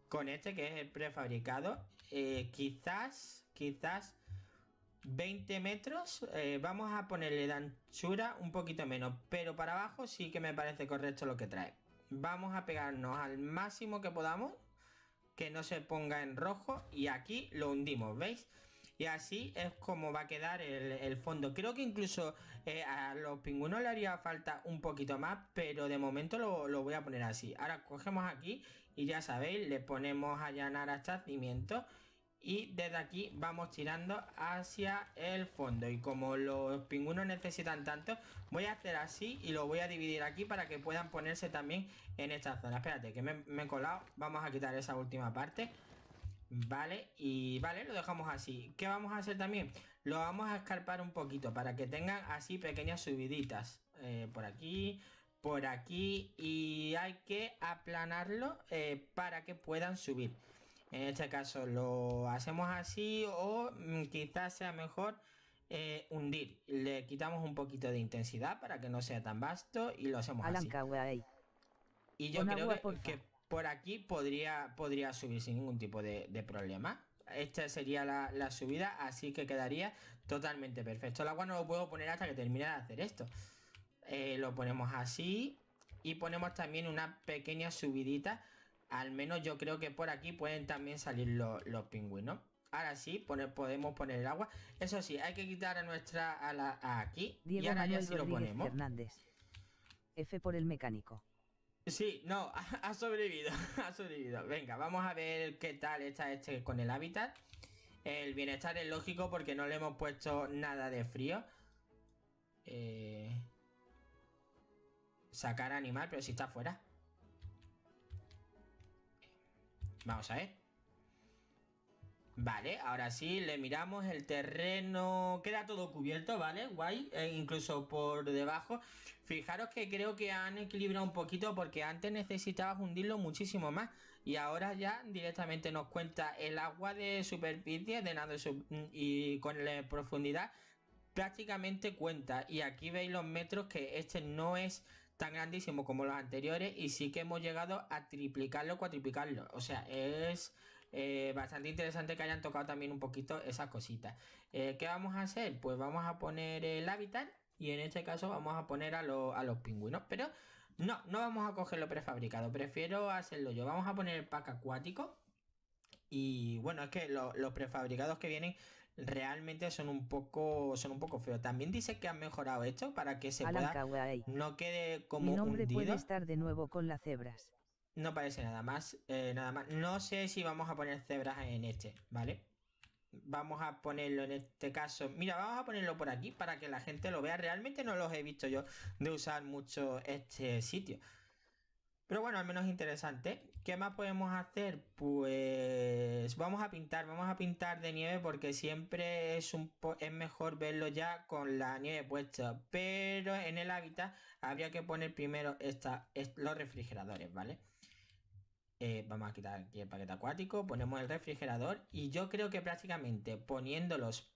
con este que es el prefabricado. Eh, quizás, quizás 20 metros, eh, vamos a ponerle de anchura un poquito menos, pero para abajo sí que me parece correcto lo que trae. Vamos a pegarnos al máximo que podamos, que no se ponga en rojo y aquí lo hundimos, ¿veis? Y así es como va a quedar el, fondo. Creo que incluso eh, a los pingüinos le haría falta un poquito más, pero de momento lo, voy a poner así. Ahora cogemos aquí y ya sabéis, le ponemos allanar hasta este cimientos y desde aquí vamos tirando hacia el fondo y como los pingüinos necesitan tanto voy a hacer así y lo voy a dividir aquí para que puedan ponerse también en esta zona espérate que me, he colado vamos a quitar esa última parte Vale, y vale, lo dejamos así. ¿Qué vamos a hacer también? Lo vamos a escarpar un poquito para que tengan así pequeñas subiditas. Eh, por aquí, por aquí. Y hay que aplanarlo eh, para que puedan subir. En este caso lo hacemos así o mm, quizás sea mejor eh, hundir. Le quitamos un poquito de intensidad para que no sea tan vasto y lo hacemos así. Y yo creo que, por aquí podría, podría subir sin ningún tipo de, problema. Esta sería la, subida, así que quedaría totalmente perfecto. El agua no lo puedo poner hasta que termine de hacer esto. Eh, lo ponemos así y ponemos también una pequeña subidita al menos yo creo que por aquí pueden también salir los pingüinos. Ahora sí, podemos poner el agua. Eso sí, hay que quitar a nuestra ala aquí. y ahora ya sí lo ponemos. Fernández. F por el mecánico. Sí, no, ha, sobrevivido, ha sobrevivido. Venga, vamos a ver qué tal está este con el hábitat. El bienestar es lógico porque no le hemos puesto nada de frío. Eh, sacar animal, pero si está fuera. Vamos a ver. Vale, ahora sí le miramos el terreno, queda todo cubierto, ¿vale? Guay, eh, incluso por debajo. Fijaros que creo que han equilibrado un poquito porque antes necesitabas hundirlo muchísimo más y ahora ya directamente nos cuenta el agua de superficie de nado y con la profundidad prácticamente cuenta. Y aquí veis los metros que este no es tan grandísimo como los anteriores y sí que hemos llegado a triplicarlo, cuatriplicarlo. O sea, es eh, bastante interesante que hayan tocado también un poquito esas cositas. Eh, ¿Qué vamos a hacer? Pues vamos a poner el hábitat y en este caso vamos a poner a, a los pingüinos. Pero no, no vamos a lo prefabricado, prefiero hacerlo yo. Vamos a poner el pack acuático y bueno, es que los prefabricados que vienen realmente son un poco son un poco feos. También dice que han mejorado esto para que se pueda no quede como nombre hundido. puede estar de nuevo con las cebras. No parece nada más, eh, nada más. No sé si vamos a poner cebras en este, ¿vale? Vamos a ponerlo en este caso. Mira, vamos a ponerlo por aquí para que la gente lo vea. Realmente no los he visto yo de usar mucho este sitio. Pero bueno, al menos interesante. ¿Qué más podemos hacer? Pues vamos a pintar, vamos a pintar de nieve porque siempre es, un es mejor verlo ya con la nieve puesta. Pero en el hábitat habría que poner primero los refrigeradores, ¿vale? Eh, vamos a quitar aquí el paquete acuático, ponemos el refrigerador y yo creo que prácticamente poniéndolos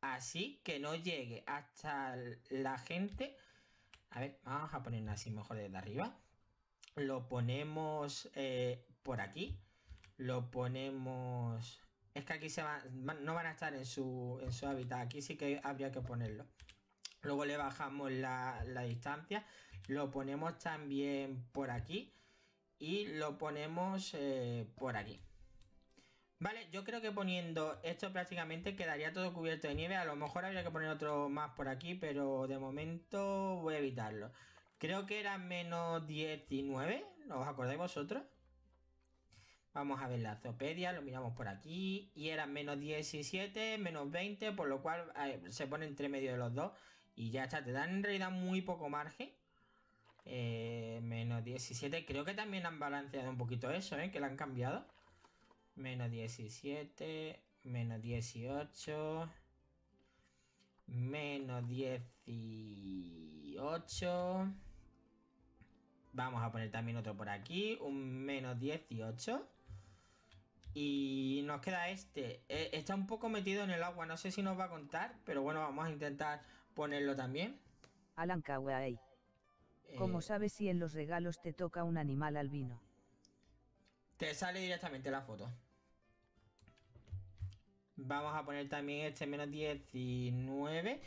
así que no llegue hasta la gente... A ver, vamos a ponerlo así mejor desde arriba lo ponemos eh, por aquí. Lo ponemos... Es que aquí se no van a estar en su, hábitat. Aquí sí que habría que ponerlo. Luego le bajamos la, distancia. Lo ponemos también por aquí. Y lo ponemos eh, por aquí. Vale, yo creo que poniendo esto prácticamente quedaría todo cubierto de nieve. A lo mejor habría que poner otro más por aquí, pero de momento voy a evitarlo. Creo que era menos 19. ¿Nos os acordáis vosotros? Vamos a ver la zoopedia... lo miramos por aquí. Y era menos 17, menos 20, por lo cual eh, se pone entre medio de los dos. Y ya está, te dan en realidad muy poco margen. Eh, menos 17, creo que también han balanceado un poquito eso, ¿eh? que lo han cambiado. Menos 17, menos 18, menos 18. Vamos a poner también otro por aquí, un menos 18. Y nos queda este. E, está un poco metido en el agua, no sé si nos va a contar, pero bueno, vamos a intentar ponerlo también. Alan Kawai. Eh, ¿Cómo sabes si en los regalos te toca un animal albino? Te sale directamente la foto. Vamos a poner también este menos 19.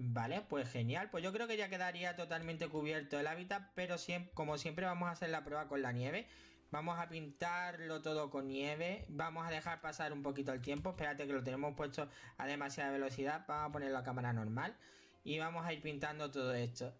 Vale, pues genial. Pues yo creo que ya quedaría totalmente cubierto el hábitat, pero como siempre vamos a hacer la prueba con la nieve. Vamos a pintarlo todo con nieve. Vamos a dejar pasar un poquito el tiempo. Espérate que lo tenemos puesto a demasiada velocidad. Vamos a poner la cámara normal. Y vamos a ir pintando todo esto.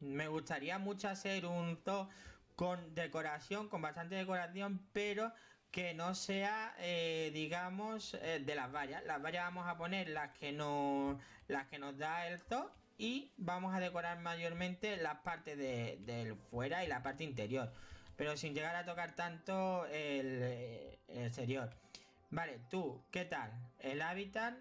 Me gustaría mucho hacer un zoo con decoración, con bastante decoración, pero que no sea, eh, digamos, eh, de las vallas. Las vallas vamos a poner las que no las que nos da el top y vamos a decorar mayormente las partes del fuera y la parte interior, pero sin llegar a tocar tanto el, eh, exterior. Vale, tú, ¿qué tal? El hábitat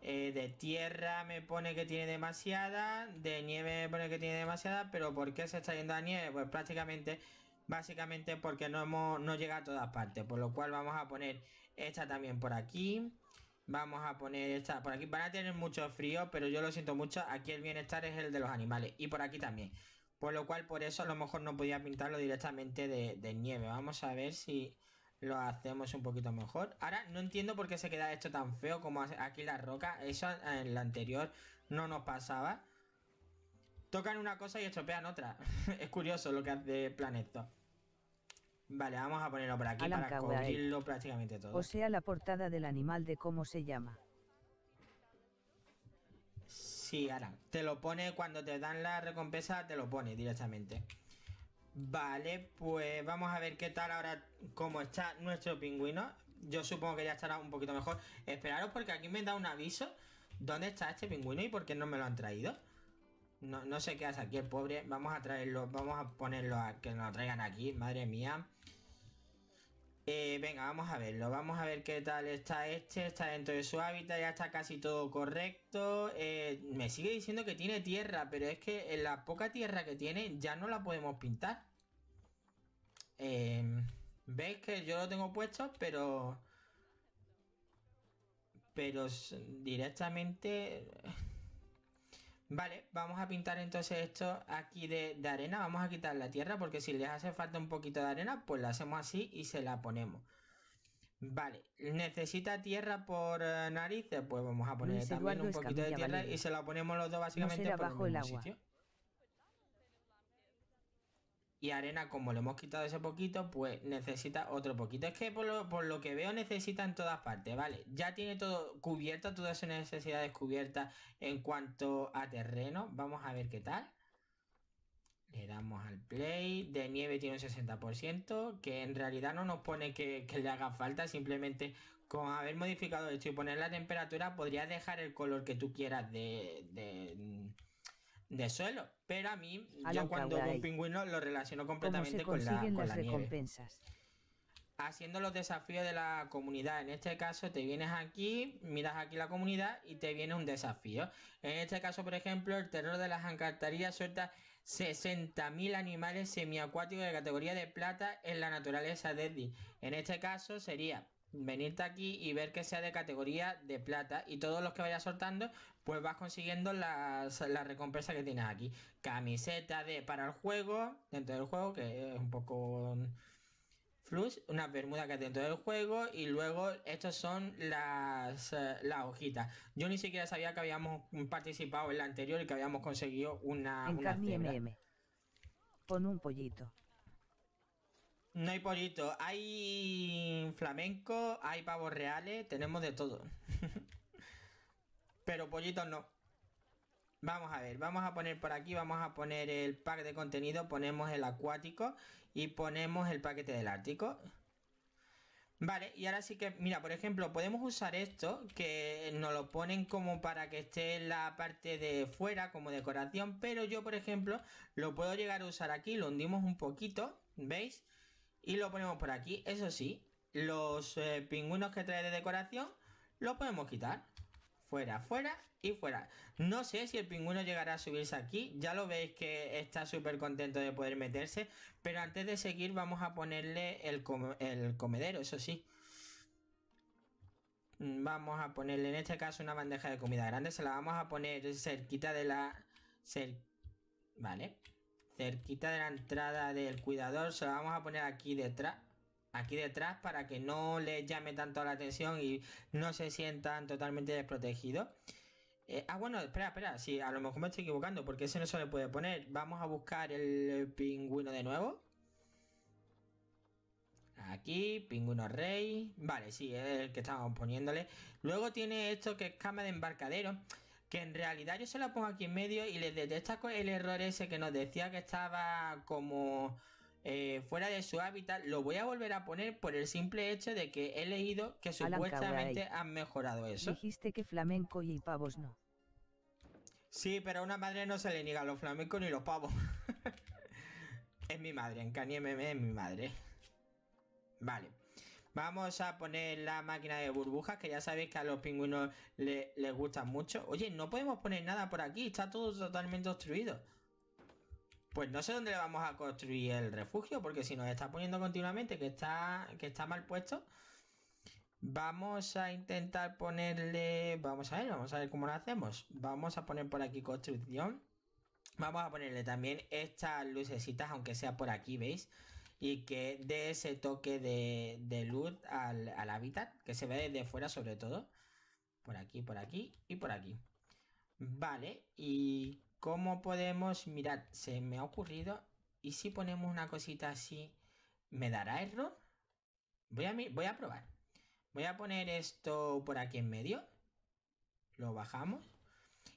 de tierra me pone que tiene demasiada, de nieve me pone que tiene demasiada, pero ¿por qué se está yendo a nieve? Pues prácticamente básicamente porque no, hemos, llega a todas partes, por lo cual vamos a poner esta también por aquí. Vamos a poner esta por aquí. Van a tener mucho frío, pero yo lo siento mucho. Aquí el bienestar es el de los animales. Y por aquí también. Por lo cual, por eso a lo mejor no podía pintarlo directamente de, de nieve. Vamos a ver si lo hacemos un poquito mejor. Ahora no entiendo por qué se queda esto tan feo como aquí la roca. Eso en la anterior no nos pasaba. Tocan una cosa y estropean otra. es curioso lo que hace Planeto. Vale, vamos a ponerlo por aquí para cogirlo prácticamente todo. O sea, la portada del animal de cómo se llama. Sí, ahora. Te lo pone cuando te dan la recompensa, te lo pone directamente. Vale, pues vamos a ver qué tal ahora, cómo está nuestro pingüino. Yo supongo que ya estará un poquito mejor. Esperaros porque aquí me da un aviso. ¿Dónde está este pingüino y por qué no me lo han traído? no, sé qué hace aquí el pobre. Vamos a traerlo, vamos a ponerlo a que nos traigan aquí, madre mía. Eh, venga, vamos a verlo, vamos a ver qué tal está este, está dentro de su hábitat, ya está casi todo correcto. Eh, me sigue diciendo que tiene tierra, pero es que en la poca tierra que tiene ya no la podemos pintar. Em, ¿Veis que yo lo tengo puesto? Pero... Pero directamente... Vale, vamos a pintar entonces esto aquí de, arena. Vamos a quitar la tierra porque si les hace falta un poquito de arena, pues la hacemos así y se la ponemos. Vale, ¿necesita tierra por eh, narices? Pues vamos a poner también un poquito de tierra y se la ponemos los dos básicamente por el sitio y arena, como lo hemos quitado ese poquito, pues necesita otro poquito. Es que por lo, por lo que veo necesita en todas partes, ¿vale? Ya tiene todo cubierto todas esas necesidades cubiertas en cuanto a terreno. Vamos a ver qué tal. Le damos al play. De nieve tiene un 60%, que en realidad no nos pone que, le haga falta. Simplemente con haber modificado esto y poner la temperatura podrías dejar el color que tú quieras de de suelo. Pero a mí, yo cuando veo un pingüino lo relaciono completamente con, la, con las Haciendo los desafíos de la comunidad. En este caso, te vienes aquí, miras aquí la comunidad y te viene un desafío. En este caso, por ejemplo, el terror de las encantarías suelta 60.000 animales semiacuáticos de categoría de plata en la naturaleza de En este caso sería venirte aquí y ver que sea de categoría de plata y todos los que vaya soltando pues vas consiguiendo la recompensa que tienes aquí. Camiseta de, para el juego, dentro del juego, que es un poco flush, una bermuda que es dentro del juego y luego estas son eh, las, hojitas. Yo ni siquiera sabía que habíamos participado en la anterior y que habíamos conseguido una... En una Pon un pollito. No hay pollito, hay flamenco, hay pavos reales, tenemos de todo. Pero pollitos no. Vamos a ver, vamos a poner por aquí, vamos a poner el pack de contenido, ponemos el acuático y ponemos el paquete del ártico. Vale, y ahora sí que, mira, por ejemplo, podemos usar esto, que nos lo ponen como para que esté en la parte de fuera, como decoración, pero yo, por ejemplo, lo puedo llegar a usar aquí, lo hundimos un poquito, ¿veis? Y lo ponemos por aquí, eso sí, los eh, pingüinos que trae de decoración, lo podemos quitar fuera, fuera y fuera. No sé si el pingüino llegará a subirse aquí, ya lo veis que está súper contento de poder meterse, pero antes de seguir vamos a ponerle el, comedero, eso sí. Vamos a ponerle en este caso una bandeja de comida grande, se la vamos a poner cerquita de la... vale. Cerquita de la entrada del cuidador, se la vamos a poner aquí detrás aquí detrás para que no les llame tanto la atención y no se sientan totalmente desprotegidos. Eh, ah, bueno, espera, espera, sí, a lo mejor me estoy equivocando porque ese no se le puede poner. Vamos a buscar el pingüino de nuevo. Aquí, pingüino rey. Vale, sí, es el que estábamos poniéndole. Luego tiene esto que es cama de embarcadero. Que en realidad yo se la pongo aquí en medio y les detecta el error ese que nos decía que estaba como eh, fuera de su hábitat, lo voy a volver a poner por el simple hecho de que he leído que supuestamente han mejorado eso. Dijiste que flamenco y pavos no. Sí, pero a una madre no se le niega los flamencos ni los pavos. es mi madre, en Kanye es mi madre. Vale. Vamos a poner la máquina de burbujas, que ya sabéis que a los pingüinos les gusta mucho. Oye, no podemos poner nada por aquí, está todo totalmente obstruido. Pues no sé dónde le vamos a construir el refugio, porque si nos está poniendo continuamente que está, que está mal puesto, vamos a intentar ponerle... Vamos a ver, vamos a ver cómo lo hacemos. Vamos a poner por aquí construcción. Vamos a ponerle también estas lucecitas, aunque sea por aquí, ¿veis? Y que dé ese toque de, luz al, al hábitat, que se ve desde fuera sobre todo. Por aquí, por aquí y por aquí. Vale, y ¿Cómo podemos? mirar se me ha ocurrido. ¿Y si ponemos una cosita así? ¿Me dará error? Voy a, voy a probar. Voy a poner esto por aquí en medio. Lo bajamos.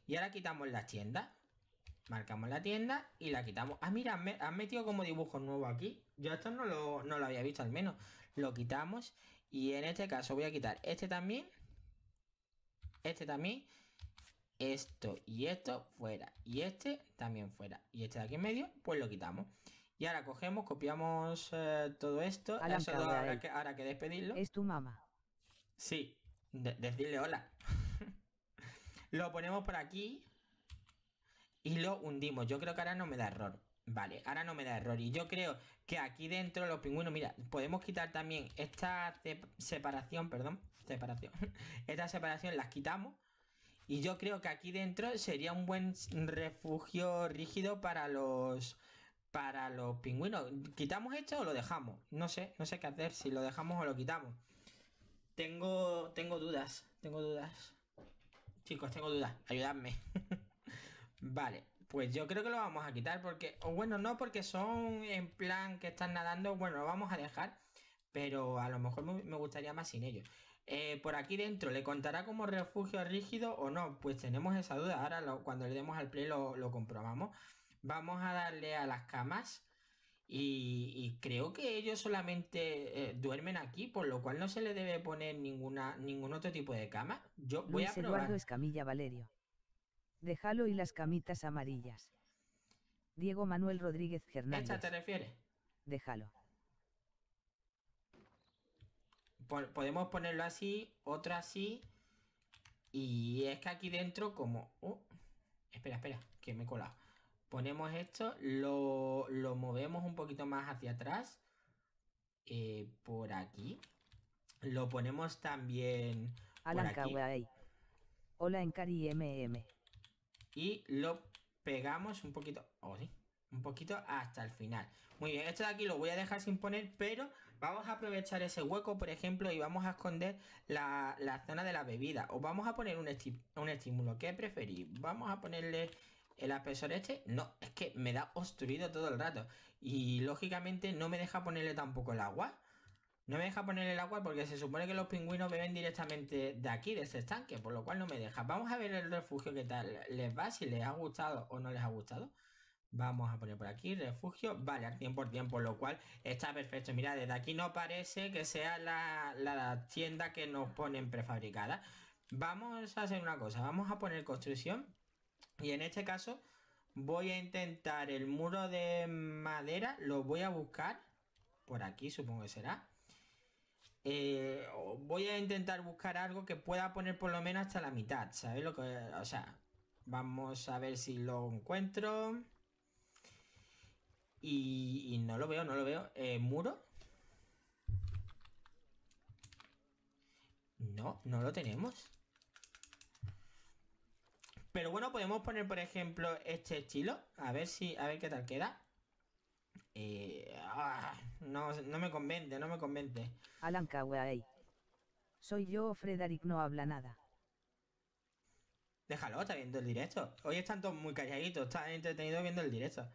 Y ahora quitamos la tienda. Marcamos la tienda y la quitamos. Ah, mira, me, han metido como dibujo nuevo aquí. Yo esto no no lo había visto al menos. Lo quitamos. Y en este caso voy a quitar este también. Este también esto y esto fuera, y este también fuera, y este de aquí en medio, pues lo quitamos. Y ahora cogemos, copiamos eh, todo esto. ahora, que, despedirlo. Es tu mamá. Sí, decirle hola. lo ponemos por aquí y lo hundimos. Yo creo que ahora no me da error. Vale, ahora no me da error. Y yo creo que aquí dentro los pingüinos, mira, podemos quitar también esta separación, perdón, separación. esta separación las quitamos y yo creo que aquí dentro sería un buen refugio rígido para los para los pingüinos. ¿Quitamos esto o lo dejamos? No sé, no sé qué hacer, si lo dejamos o lo quitamos. Tengo, tengo dudas, tengo dudas. Chicos, tengo dudas, ayudadme. vale, pues yo creo que lo vamos a quitar porque, o bueno, no porque son en plan que están nadando, bueno, lo vamos a dejar. Pero a lo mejor me gustaría más sin ellos. Eh, por aquí dentro, ¿le contará como refugio rígido o no? Pues tenemos esa duda. Ahora cuando le demos al play lo, comprobamos. Vamos a darle a las camas. Y, creo que ellos solamente eh, duermen aquí, por lo cual no se le debe poner ninguna, ningún otro tipo de cama. Yo voy a probar. Eduardo Escamilla Valerio. Déjalo y las camitas amarillas. Diego Manuel Rodríguez Hernández. ¿A te refieres? Déjalo. podemos ponerlo así, otro así. Y es que aquí dentro como... Oh, espera, espera, que me he colado. Ponemos esto, lo, movemos un poquito más hacia atrás. Eh, por aquí. Lo ponemos también por Hola Encari MM. Y lo pegamos un poquito... Oh, un poquito hasta el final. Muy bien, esto de aquí lo voy a dejar sin poner, pero Vamos a aprovechar ese hueco, por ejemplo, y vamos a esconder la, zona de la bebida. O vamos a poner un, un estímulo. ¿Qué preferís? Vamos a ponerle el aspesor este, no, es que me da obstruido todo el rato. Y lógicamente no me deja ponerle tampoco el agua. No me deja ponerle el agua porque se supone que los pingüinos beben directamente de aquí, de este estanque, por lo cual no me deja. Vamos a ver el refugio qué tal les va, si les ha gustado o no les ha gustado. Vamos a poner por aquí, refugio. Vale, al 100%, por lo cual está perfecto. Mira, desde aquí no parece que sea la, tienda que nos ponen prefabricada. Vamos a hacer una cosa, vamos a poner construcción. Y en este caso voy a intentar el muro de madera, lo voy a buscar. Por aquí supongo que será. Eh, voy a intentar buscar algo que pueda poner por lo menos hasta la mitad, ¿sabes? Lo que, o sea, vamos a ver si lo encuentro. Y, no lo veo, no lo veo. Eh, ¿Muro? No, no lo tenemos. Pero bueno, podemos poner, por ejemplo, este estilo. A ver si. A ver qué tal queda. Eh, ah, no, me convence, no me convence. Alan Soy yo o no habla nada. Déjalo, está viendo el directo. Hoy están todos muy calladitos, están entretenidos viendo el directo.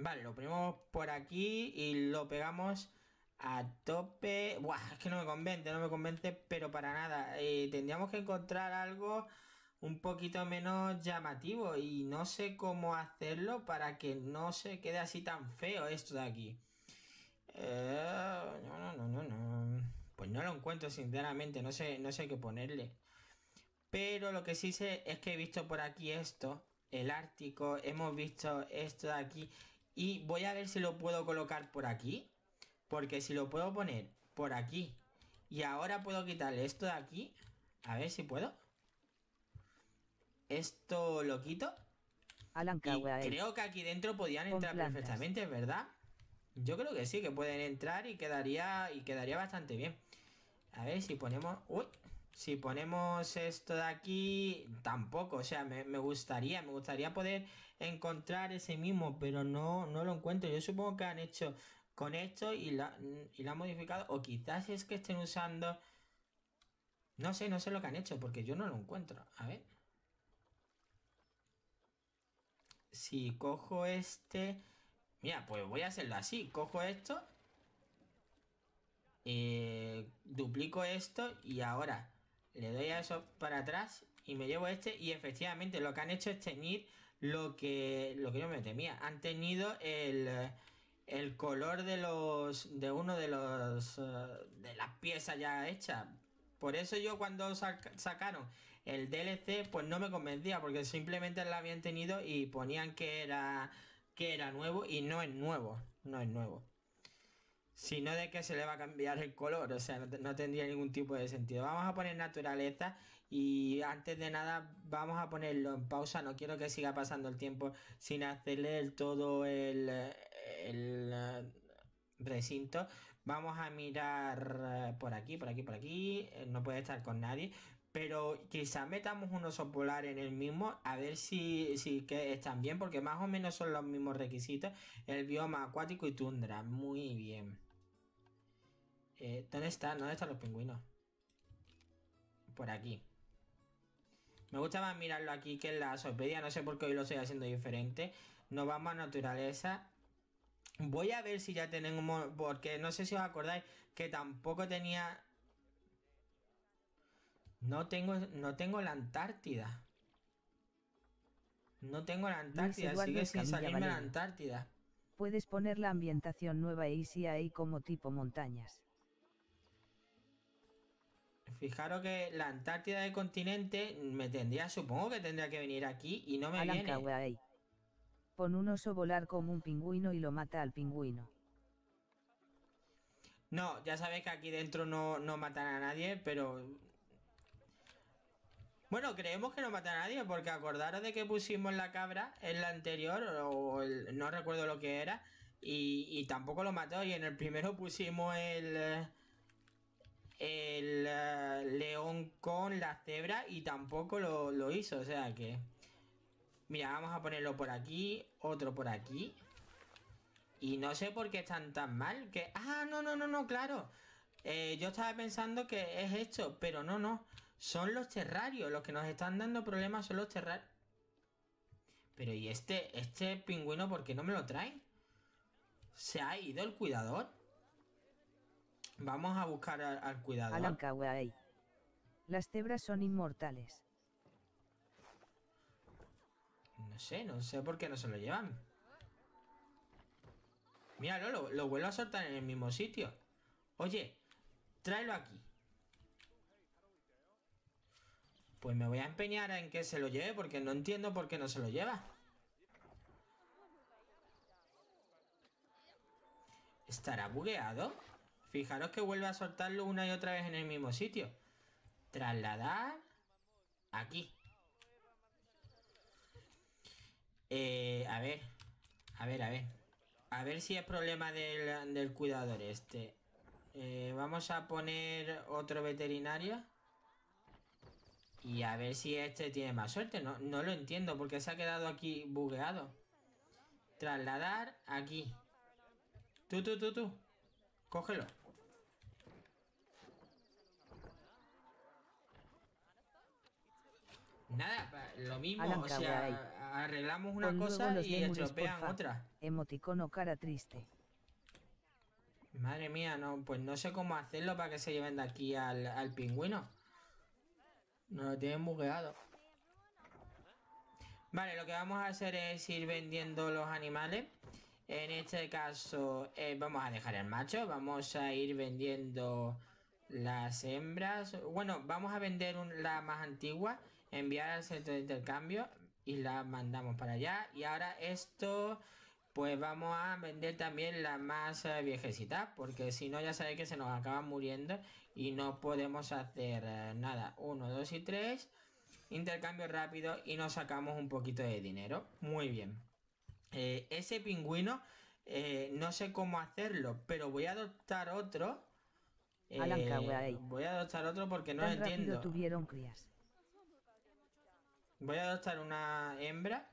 Vale, lo ponemos por aquí y lo pegamos a tope. Buah, es que no me convence, no me convence, pero para nada. Eh, tendríamos que encontrar algo un poquito menos llamativo y no sé cómo hacerlo para que no se quede así tan feo esto de aquí. Eh, no, no, no, no, Pues no lo encuentro, sinceramente, no sé, no sé qué ponerle. Pero lo que sí sé es que he visto por aquí esto, el Ártico, hemos visto esto de aquí y voy a ver si lo puedo colocar por aquí. Porque si lo puedo poner por aquí. Y ahora puedo quitarle esto de aquí. A ver si puedo. Esto lo quito. Eh. creo que aquí dentro podían entrar perfectamente, ¿verdad? Yo creo que sí, que pueden entrar y quedaría, y quedaría bastante bien. A ver si ponemos... Uy, si ponemos esto de aquí, tampoco. O sea, me, me gustaría, me gustaría poder encontrar ese mismo, pero no, no lo encuentro. Yo supongo que han hecho con esto y la, han modificado, o quizás es que estén usando... No sé, no sé lo que han hecho, porque yo no lo encuentro. A ver. Si cojo este... Mira, pues voy a hacerlo así. Cojo esto. Eh, duplico esto y ahora le doy a eso para atrás y me llevo este. Y efectivamente lo que han hecho es teñir lo que, lo que yo me temía. Han tenido el, el color de los de uno de los eh, de las piezas ya hechas. Por eso yo cuando sacaron el DLC pues no me convencía porque simplemente la habían tenido y ponían que era que era nuevo y no es nuevo, no es nuevo. Sino de que se le va a cambiar el color, o sea, no tendría ningún tipo de sentido. Vamos a poner naturaleza y antes de nada, vamos a ponerlo en pausa. No quiero que siga pasando el tiempo sin hacerle todo el, eh, recinto. Vamos a mirar eh, por aquí, por aquí, por aquí. Eh, no puede estar con nadie. Pero quizás metamos un oso polar en el mismo, a ver si, si que están bien, porque más o menos son los mismos requisitos. El bioma acuático y tundra. Muy bien. ¿Dónde están? ¿Dónde están los pingüinos? Por aquí. Me gusta más mirarlo aquí que en la No sé por qué hoy lo estoy haciendo diferente. Nos vamos a naturaleza. Voy a ver si ya tenemos... Porque no sé si os acordáis que tampoco tenía... No tengo, no tengo la Antártida. No tengo la Antártida, sigue sin salirme la Antártida. Puedes poner la ambientación nueva y si hay como tipo montañas. Fijaros que la Antártida del continente me tendría, supongo que tendría que venir aquí y no me viene. Pon un oso volar como un pingüino y lo mata al pingüino. No, ya sabéis que aquí dentro no, no matan a nadie, pero... Bueno, creemos que no mata a nadie, porque acordaros de que pusimos la cabra en la anterior, o no recuerdo lo que era, y, tampoco lo mató, y en el primero pusimos el el eh, león con la cebra y tampoco lo, hizo, o sea que... Mira, vamos a ponerlo por aquí, otro por aquí. Y no sé por qué están tan mal, que... Ah, no, no, no, no, claro. Eh, yo estaba pensando que es esto, pero no, no. Son los terrarios, los que nos están dando problemas son los terrarios. Pero ¿y este, este pingüino por qué no me lo trae? ¿Se ha ido el cuidador? Vamos a buscar al, cuidado ¿ah? Las cebras son inmortales. No sé, no sé por qué no se lo llevan. Míralo, lo, lo vuelvo a soltar en el mismo sitio. Oye, tráelo aquí. Pues me voy a empeñar en que se lo lleve porque no entiendo por qué no se lo lleva. ¿Estará bugueado? Fijaros que vuelve a soltarlo una y otra vez en el mismo sitio. Trasladar aquí. Eh, a ver, a ver, a ver. A ver si es problema del, cuidador este. Eh, vamos a poner otro veterinario. Y a ver si este tiene más suerte. No, no lo entiendo porque se ha quedado aquí bugueado. Trasladar aquí. Tú, tú, tú, tú. Cógelo. Nada, lo mismo, o sea, arreglamos una cosa y estropean otra. Emoticono cara triste. Madre mía, no, pues no sé cómo hacerlo para que se lleven de aquí al, pingüino. No lo tienen bugueado. Vale, lo que vamos a hacer es ir vendiendo los animales. En este caso, eh, vamos a dejar el macho. Vamos a ir vendiendo las hembras. Bueno, vamos a vender la más antigua enviar al centro de intercambio y la mandamos para allá. Y ahora esto, pues vamos a vender también la más viejecita, porque si no ya sabéis que se nos acaban muriendo y no podemos hacer eh, nada. Uno, dos y tres Intercambio rápido y nos sacamos un poquito de dinero. Muy bien. Eh, ese pingüino, eh, no sé cómo hacerlo, pero voy a adoptar otro. voy a adoptar otro porque no lo entiendo. Tuvieron crías. Voy a adoptar una hembra.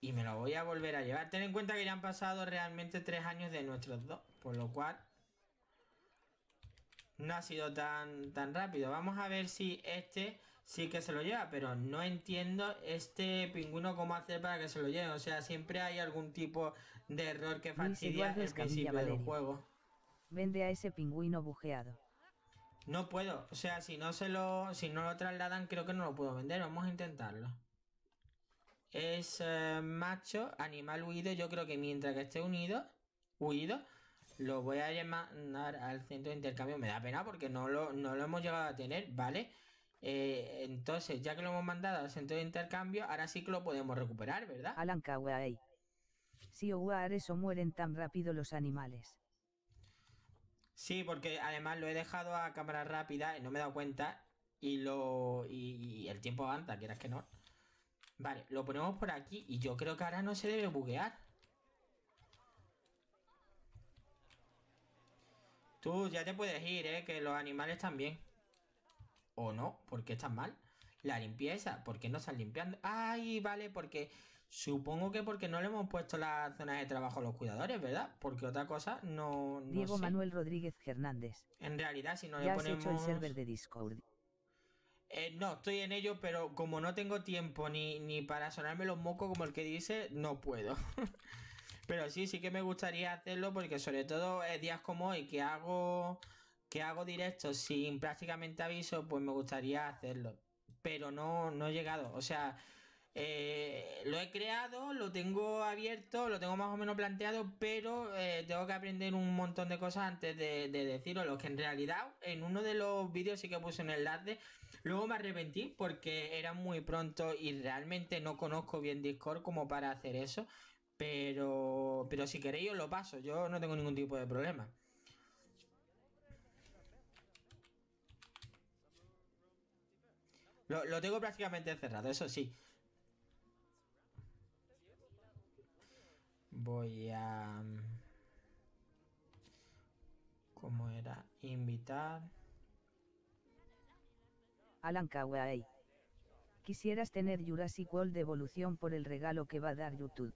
Y me lo voy a volver a llevar. Ten en cuenta que ya han pasado realmente tres años de nuestros dos. Por lo cual... No ha sido tan, tan rápido. Vamos a ver si este sí que se lo lleva. Pero no entiendo este pingüino cómo hacer para que se lo lleve. O sea, siempre hay algún tipo de error que fastidia el principio del juego. Vende a ese pingüino bujeado. No puedo, o sea, si no se lo, si no lo trasladan, creo que no lo puedo vender. Vamos a intentarlo. Es eh, macho, animal huido. Yo creo que mientras que esté unido, huido, lo voy a llamar al centro de intercambio. Me da pena porque no lo, no lo hemos llegado a tener, ¿vale? Eh, entonces, ya que lo hemos mandado al centro de intercambio, ahora sí que lo podemos recuperar, ¿verdad? Alan Kawai. Si eso mueren tan rápido los animales. Sí, porque además lo he dejado a cámara rápida y no me he dado cuenta. Y lo. Y, el tiempo avanza, quieras que no. Vale, lo ponemos por aquí y yo creo que ahora no se debe buguear. Tú ya te puedes ir, ¿eh? Que los animales están bien. ¿O no? ¿Por qué están mal? La limpieza. ¿Por qué no están limpiando? ¡Ay, vale! Porque Supongo que porque no le hemos puesto las zonas de trabajo a los cuidadores, ¿verdad? Porque otra cosa no. Diego Manuel Rodríguez Hernández. En realidad, si no le ponemos. hecho el server de Discord. Eh, no, estoy en ello, pero como no tengo tiempo ni, para sonarme los mocos como el que dice, no puedo. pero sí, sí que me gustaría hacerlo porque sobre todo es días como hoy que hago que hago directo sin prácticamente aviso, pues me gustaría hacerlo. Pero no, no he llegado. O sea, eh, lo he creado, lo tengo abierto, lo tengo más o menos planteado, pero eh, tengo que aprender un montón de cosas antes de, deciros lo que en realidad en uno de los vídeos sí que puse un enlace. Luego me arrepentí porque era muy pronto y realmente no conozco bien Discord como para hacer eso. Pero, si queréis os lo paso, yo no tengo ningún tipo de problema. lo tengo prácticamente cerrado, eso sí. voy a... Mm, ¿Cómo era? Invitar. Alan Kawai. Quisieras tener Jurassic World de evolución por el regalo que va a dar YouTube.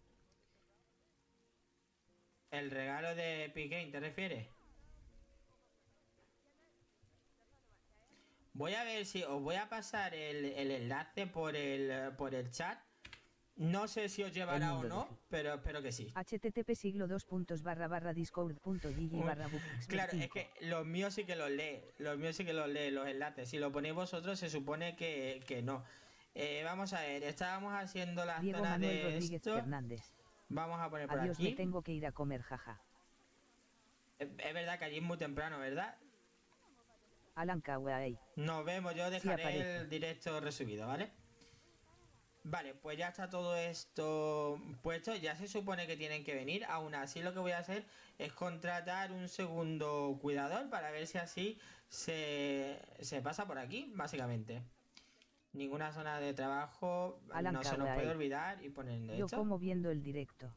¿El regalo de Epic te refieres? Voy a ver si os voy a pasar el, el enlace por el, por el chat no sé si os llevará o no, pero espero que sí. http siglo barra Claro, es que los míos sí que los lee, los míos sí que los lee, los enlaces. Si lo ponéis vosotros se supone que, no. Eh, vamos a ver, estábamos haciendo la de esto. Vamos a poner por aquí. tengo que ir a comer, jaja. Es, verdad que allí es muy temprano, ¿verdad? Alan ahí. Nos vemos, yo dejaré el directo resumido, ¿vale? Vale, pues ya está todo esto puesto, ya se supone que tienen que venir, aún así lo que voy a hacer es contratar un segundo cuidador para ver si así se, pasa por aquí, básicamente. Ninguna zona de trabajo no se nos puede eh. olvidar y poner de Yo como viendo el directo.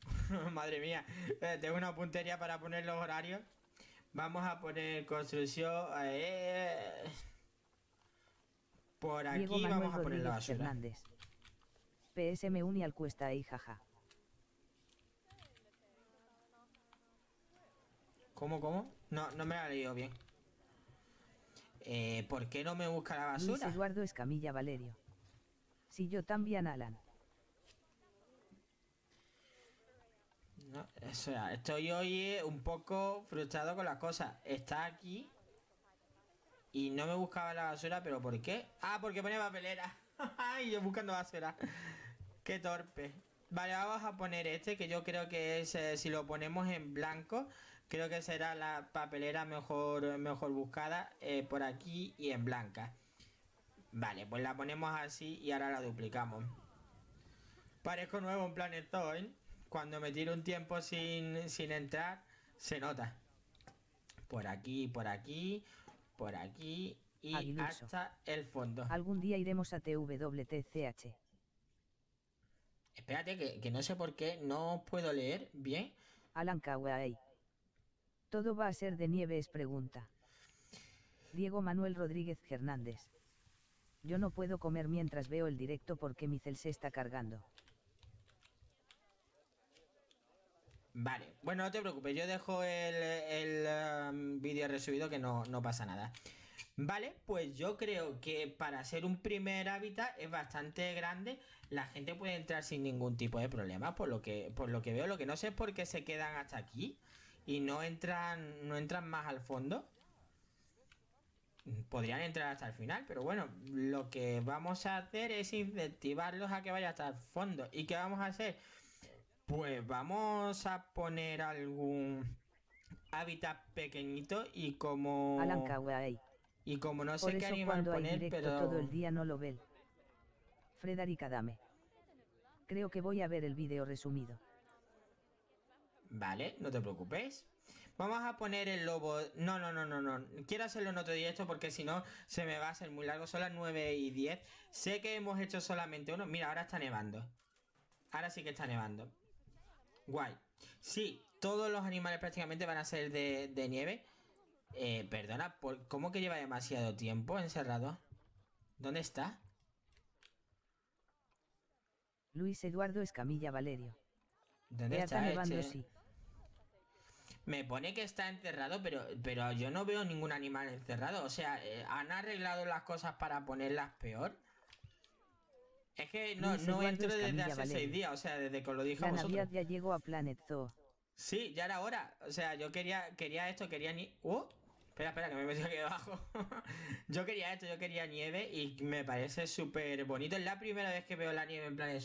Madre mía, eh, tengo una puntería para poner los horarios. Vamos a poner construcción... Eh, por aquí vamos a poner la basura. Fernández. PS me al cuesta y jaja. ¿Cómo, cómo? No, no me la he leído bien. Eh, ¿Por qué no me busca la basura? Luis Eduardo Escamilla Valerio. Si yo también, Alan. estoy hoy un poco frustrado con las cosas. Está aquí y no me buscaba la basura, pero ¿por qué? Ah, porque pone papelera. ay yo buscando basura. qué torpe. Vale, vamos a poner este que yo creo que es, eh, si lo ponemos en blanco, creo que será la papelera mejor, mejor buscada eh, por aquí y en blanca. Vale, pues la ponemos así y ahora la duplicamos. Parezco nuevo en Planet Toy. Cuando me tiro un tiempo sin, sin entrar, se nota. Por aquí, por aquí por aquí y hasta el fondo. Algún día iremos a TWTCH. Espérate, que, que no sé por qué no puedo leer bien. Alan ahí ¿Todo va a ser de nieve? Es pregunta. Diego Manuel Rodríguez Hernández. Yo no puedo comer mientras veo el directo porque mi cel se está cargando. Vale, bueno, no te preocupes, yo dejo el, um, vídeo resubido que no, pasa nada. Vale, pues yo creo que para ser un primer hábitat es bastante grande. La gente puede entrar sin ningún tipo de problema, por lo que, por lo que veo. Lo que no sé es por qué se quedan hasta aquí y no entran, no entran más al fondo. Podrían entrar hasta el final, pero bueno, lo que vamos a hacer es incentivarlos a que vaya hasta el fondo. ¿Y qué vamos a hacer? Pues vamos a poner algún hábitat pequeñito y como... Y como no sé qué animal poner, pero... todo el día no lo ve. Frederick Creo que voy a ver el vídeo resumido. Vale, no te preocupes. Vamos a poner el lobo. No, no, no, no, no. Quiero hacerlo en otro esto porque si no se me va a hacer muy largo. Son las 9 y 10. Sé que hemos hecho solamente uno. Mira, ahora está nevando. Ahora sí que está nevando. Guay. Sí, todos los animales prácticamente van a ser de, nieve. Eh, perdona, ¿cómo que lleva demasiado tiempo encerrado? ¿Dónde está? Luis Eduardo Escamilla Valerio. ¿Dónde está este? Me pone que está encerrado, pero, pero yo no veo ningún animal encerrado. O sea, eh, ¿han arreglado las cosas para ponerlas peor? Es que no, no entro desde hace seis días, o sea, desde que lo dije a vosotros. ya llego a Planet Zoo. Sí, ya era hora. O sea, yo quería, quería esto, quería ni. ¡Uh! Espera, espera, que me he metido aquí debajo. yo quería esto, yo quería nieve y me parece súper bonito. Es la primera vez que veo la nieve en plan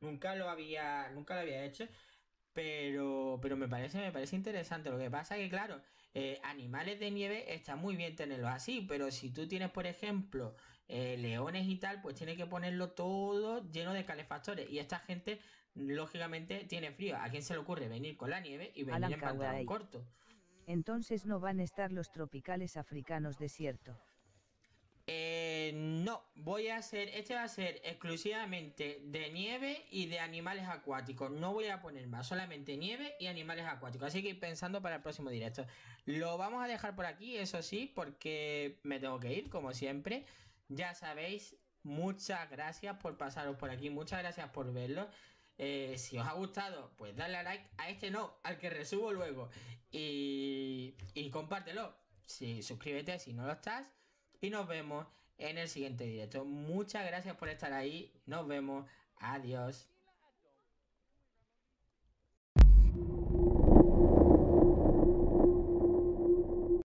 Nunca lo había, nunca lo había hecho. Pero, pero me parece, me parece interesante. Lo que pasa que, claro, eh, animales de nieve está muy bien tenerlos así, pero si tú tienes, por ejemplo, eh, leones y tal, pues tiene que ponerlo todo lleno de calefactores. Y esta gente, lógicamente, tiene frío. ¿A quién se le ocurre venir con la nieve y venir en pantalón corto? Entonces no van a estar los tropicales africanos desierto. Eh, no, voy a hacer, este va a ser exclusivamente de nieve y de animales acuáticos. No voy a poner más, solamente nieve y animales acuáticos. Así que ir pensando para el próximo directo. Lo vamos a dejar por aquí, eso sí, porque me tengo que ir, como siempre. Ya sabéis, muchas gracias por pasaros por aquí, muchas gracias por verlo. Eh, si os ha gustado, pues dale a like a este no, al que resubo luego. Y, compártelo. suscríbete si no lo estás. Y nos vemos en el siguiente directo. Muchas gracias por estar ahí. Nos vemos. Adiós.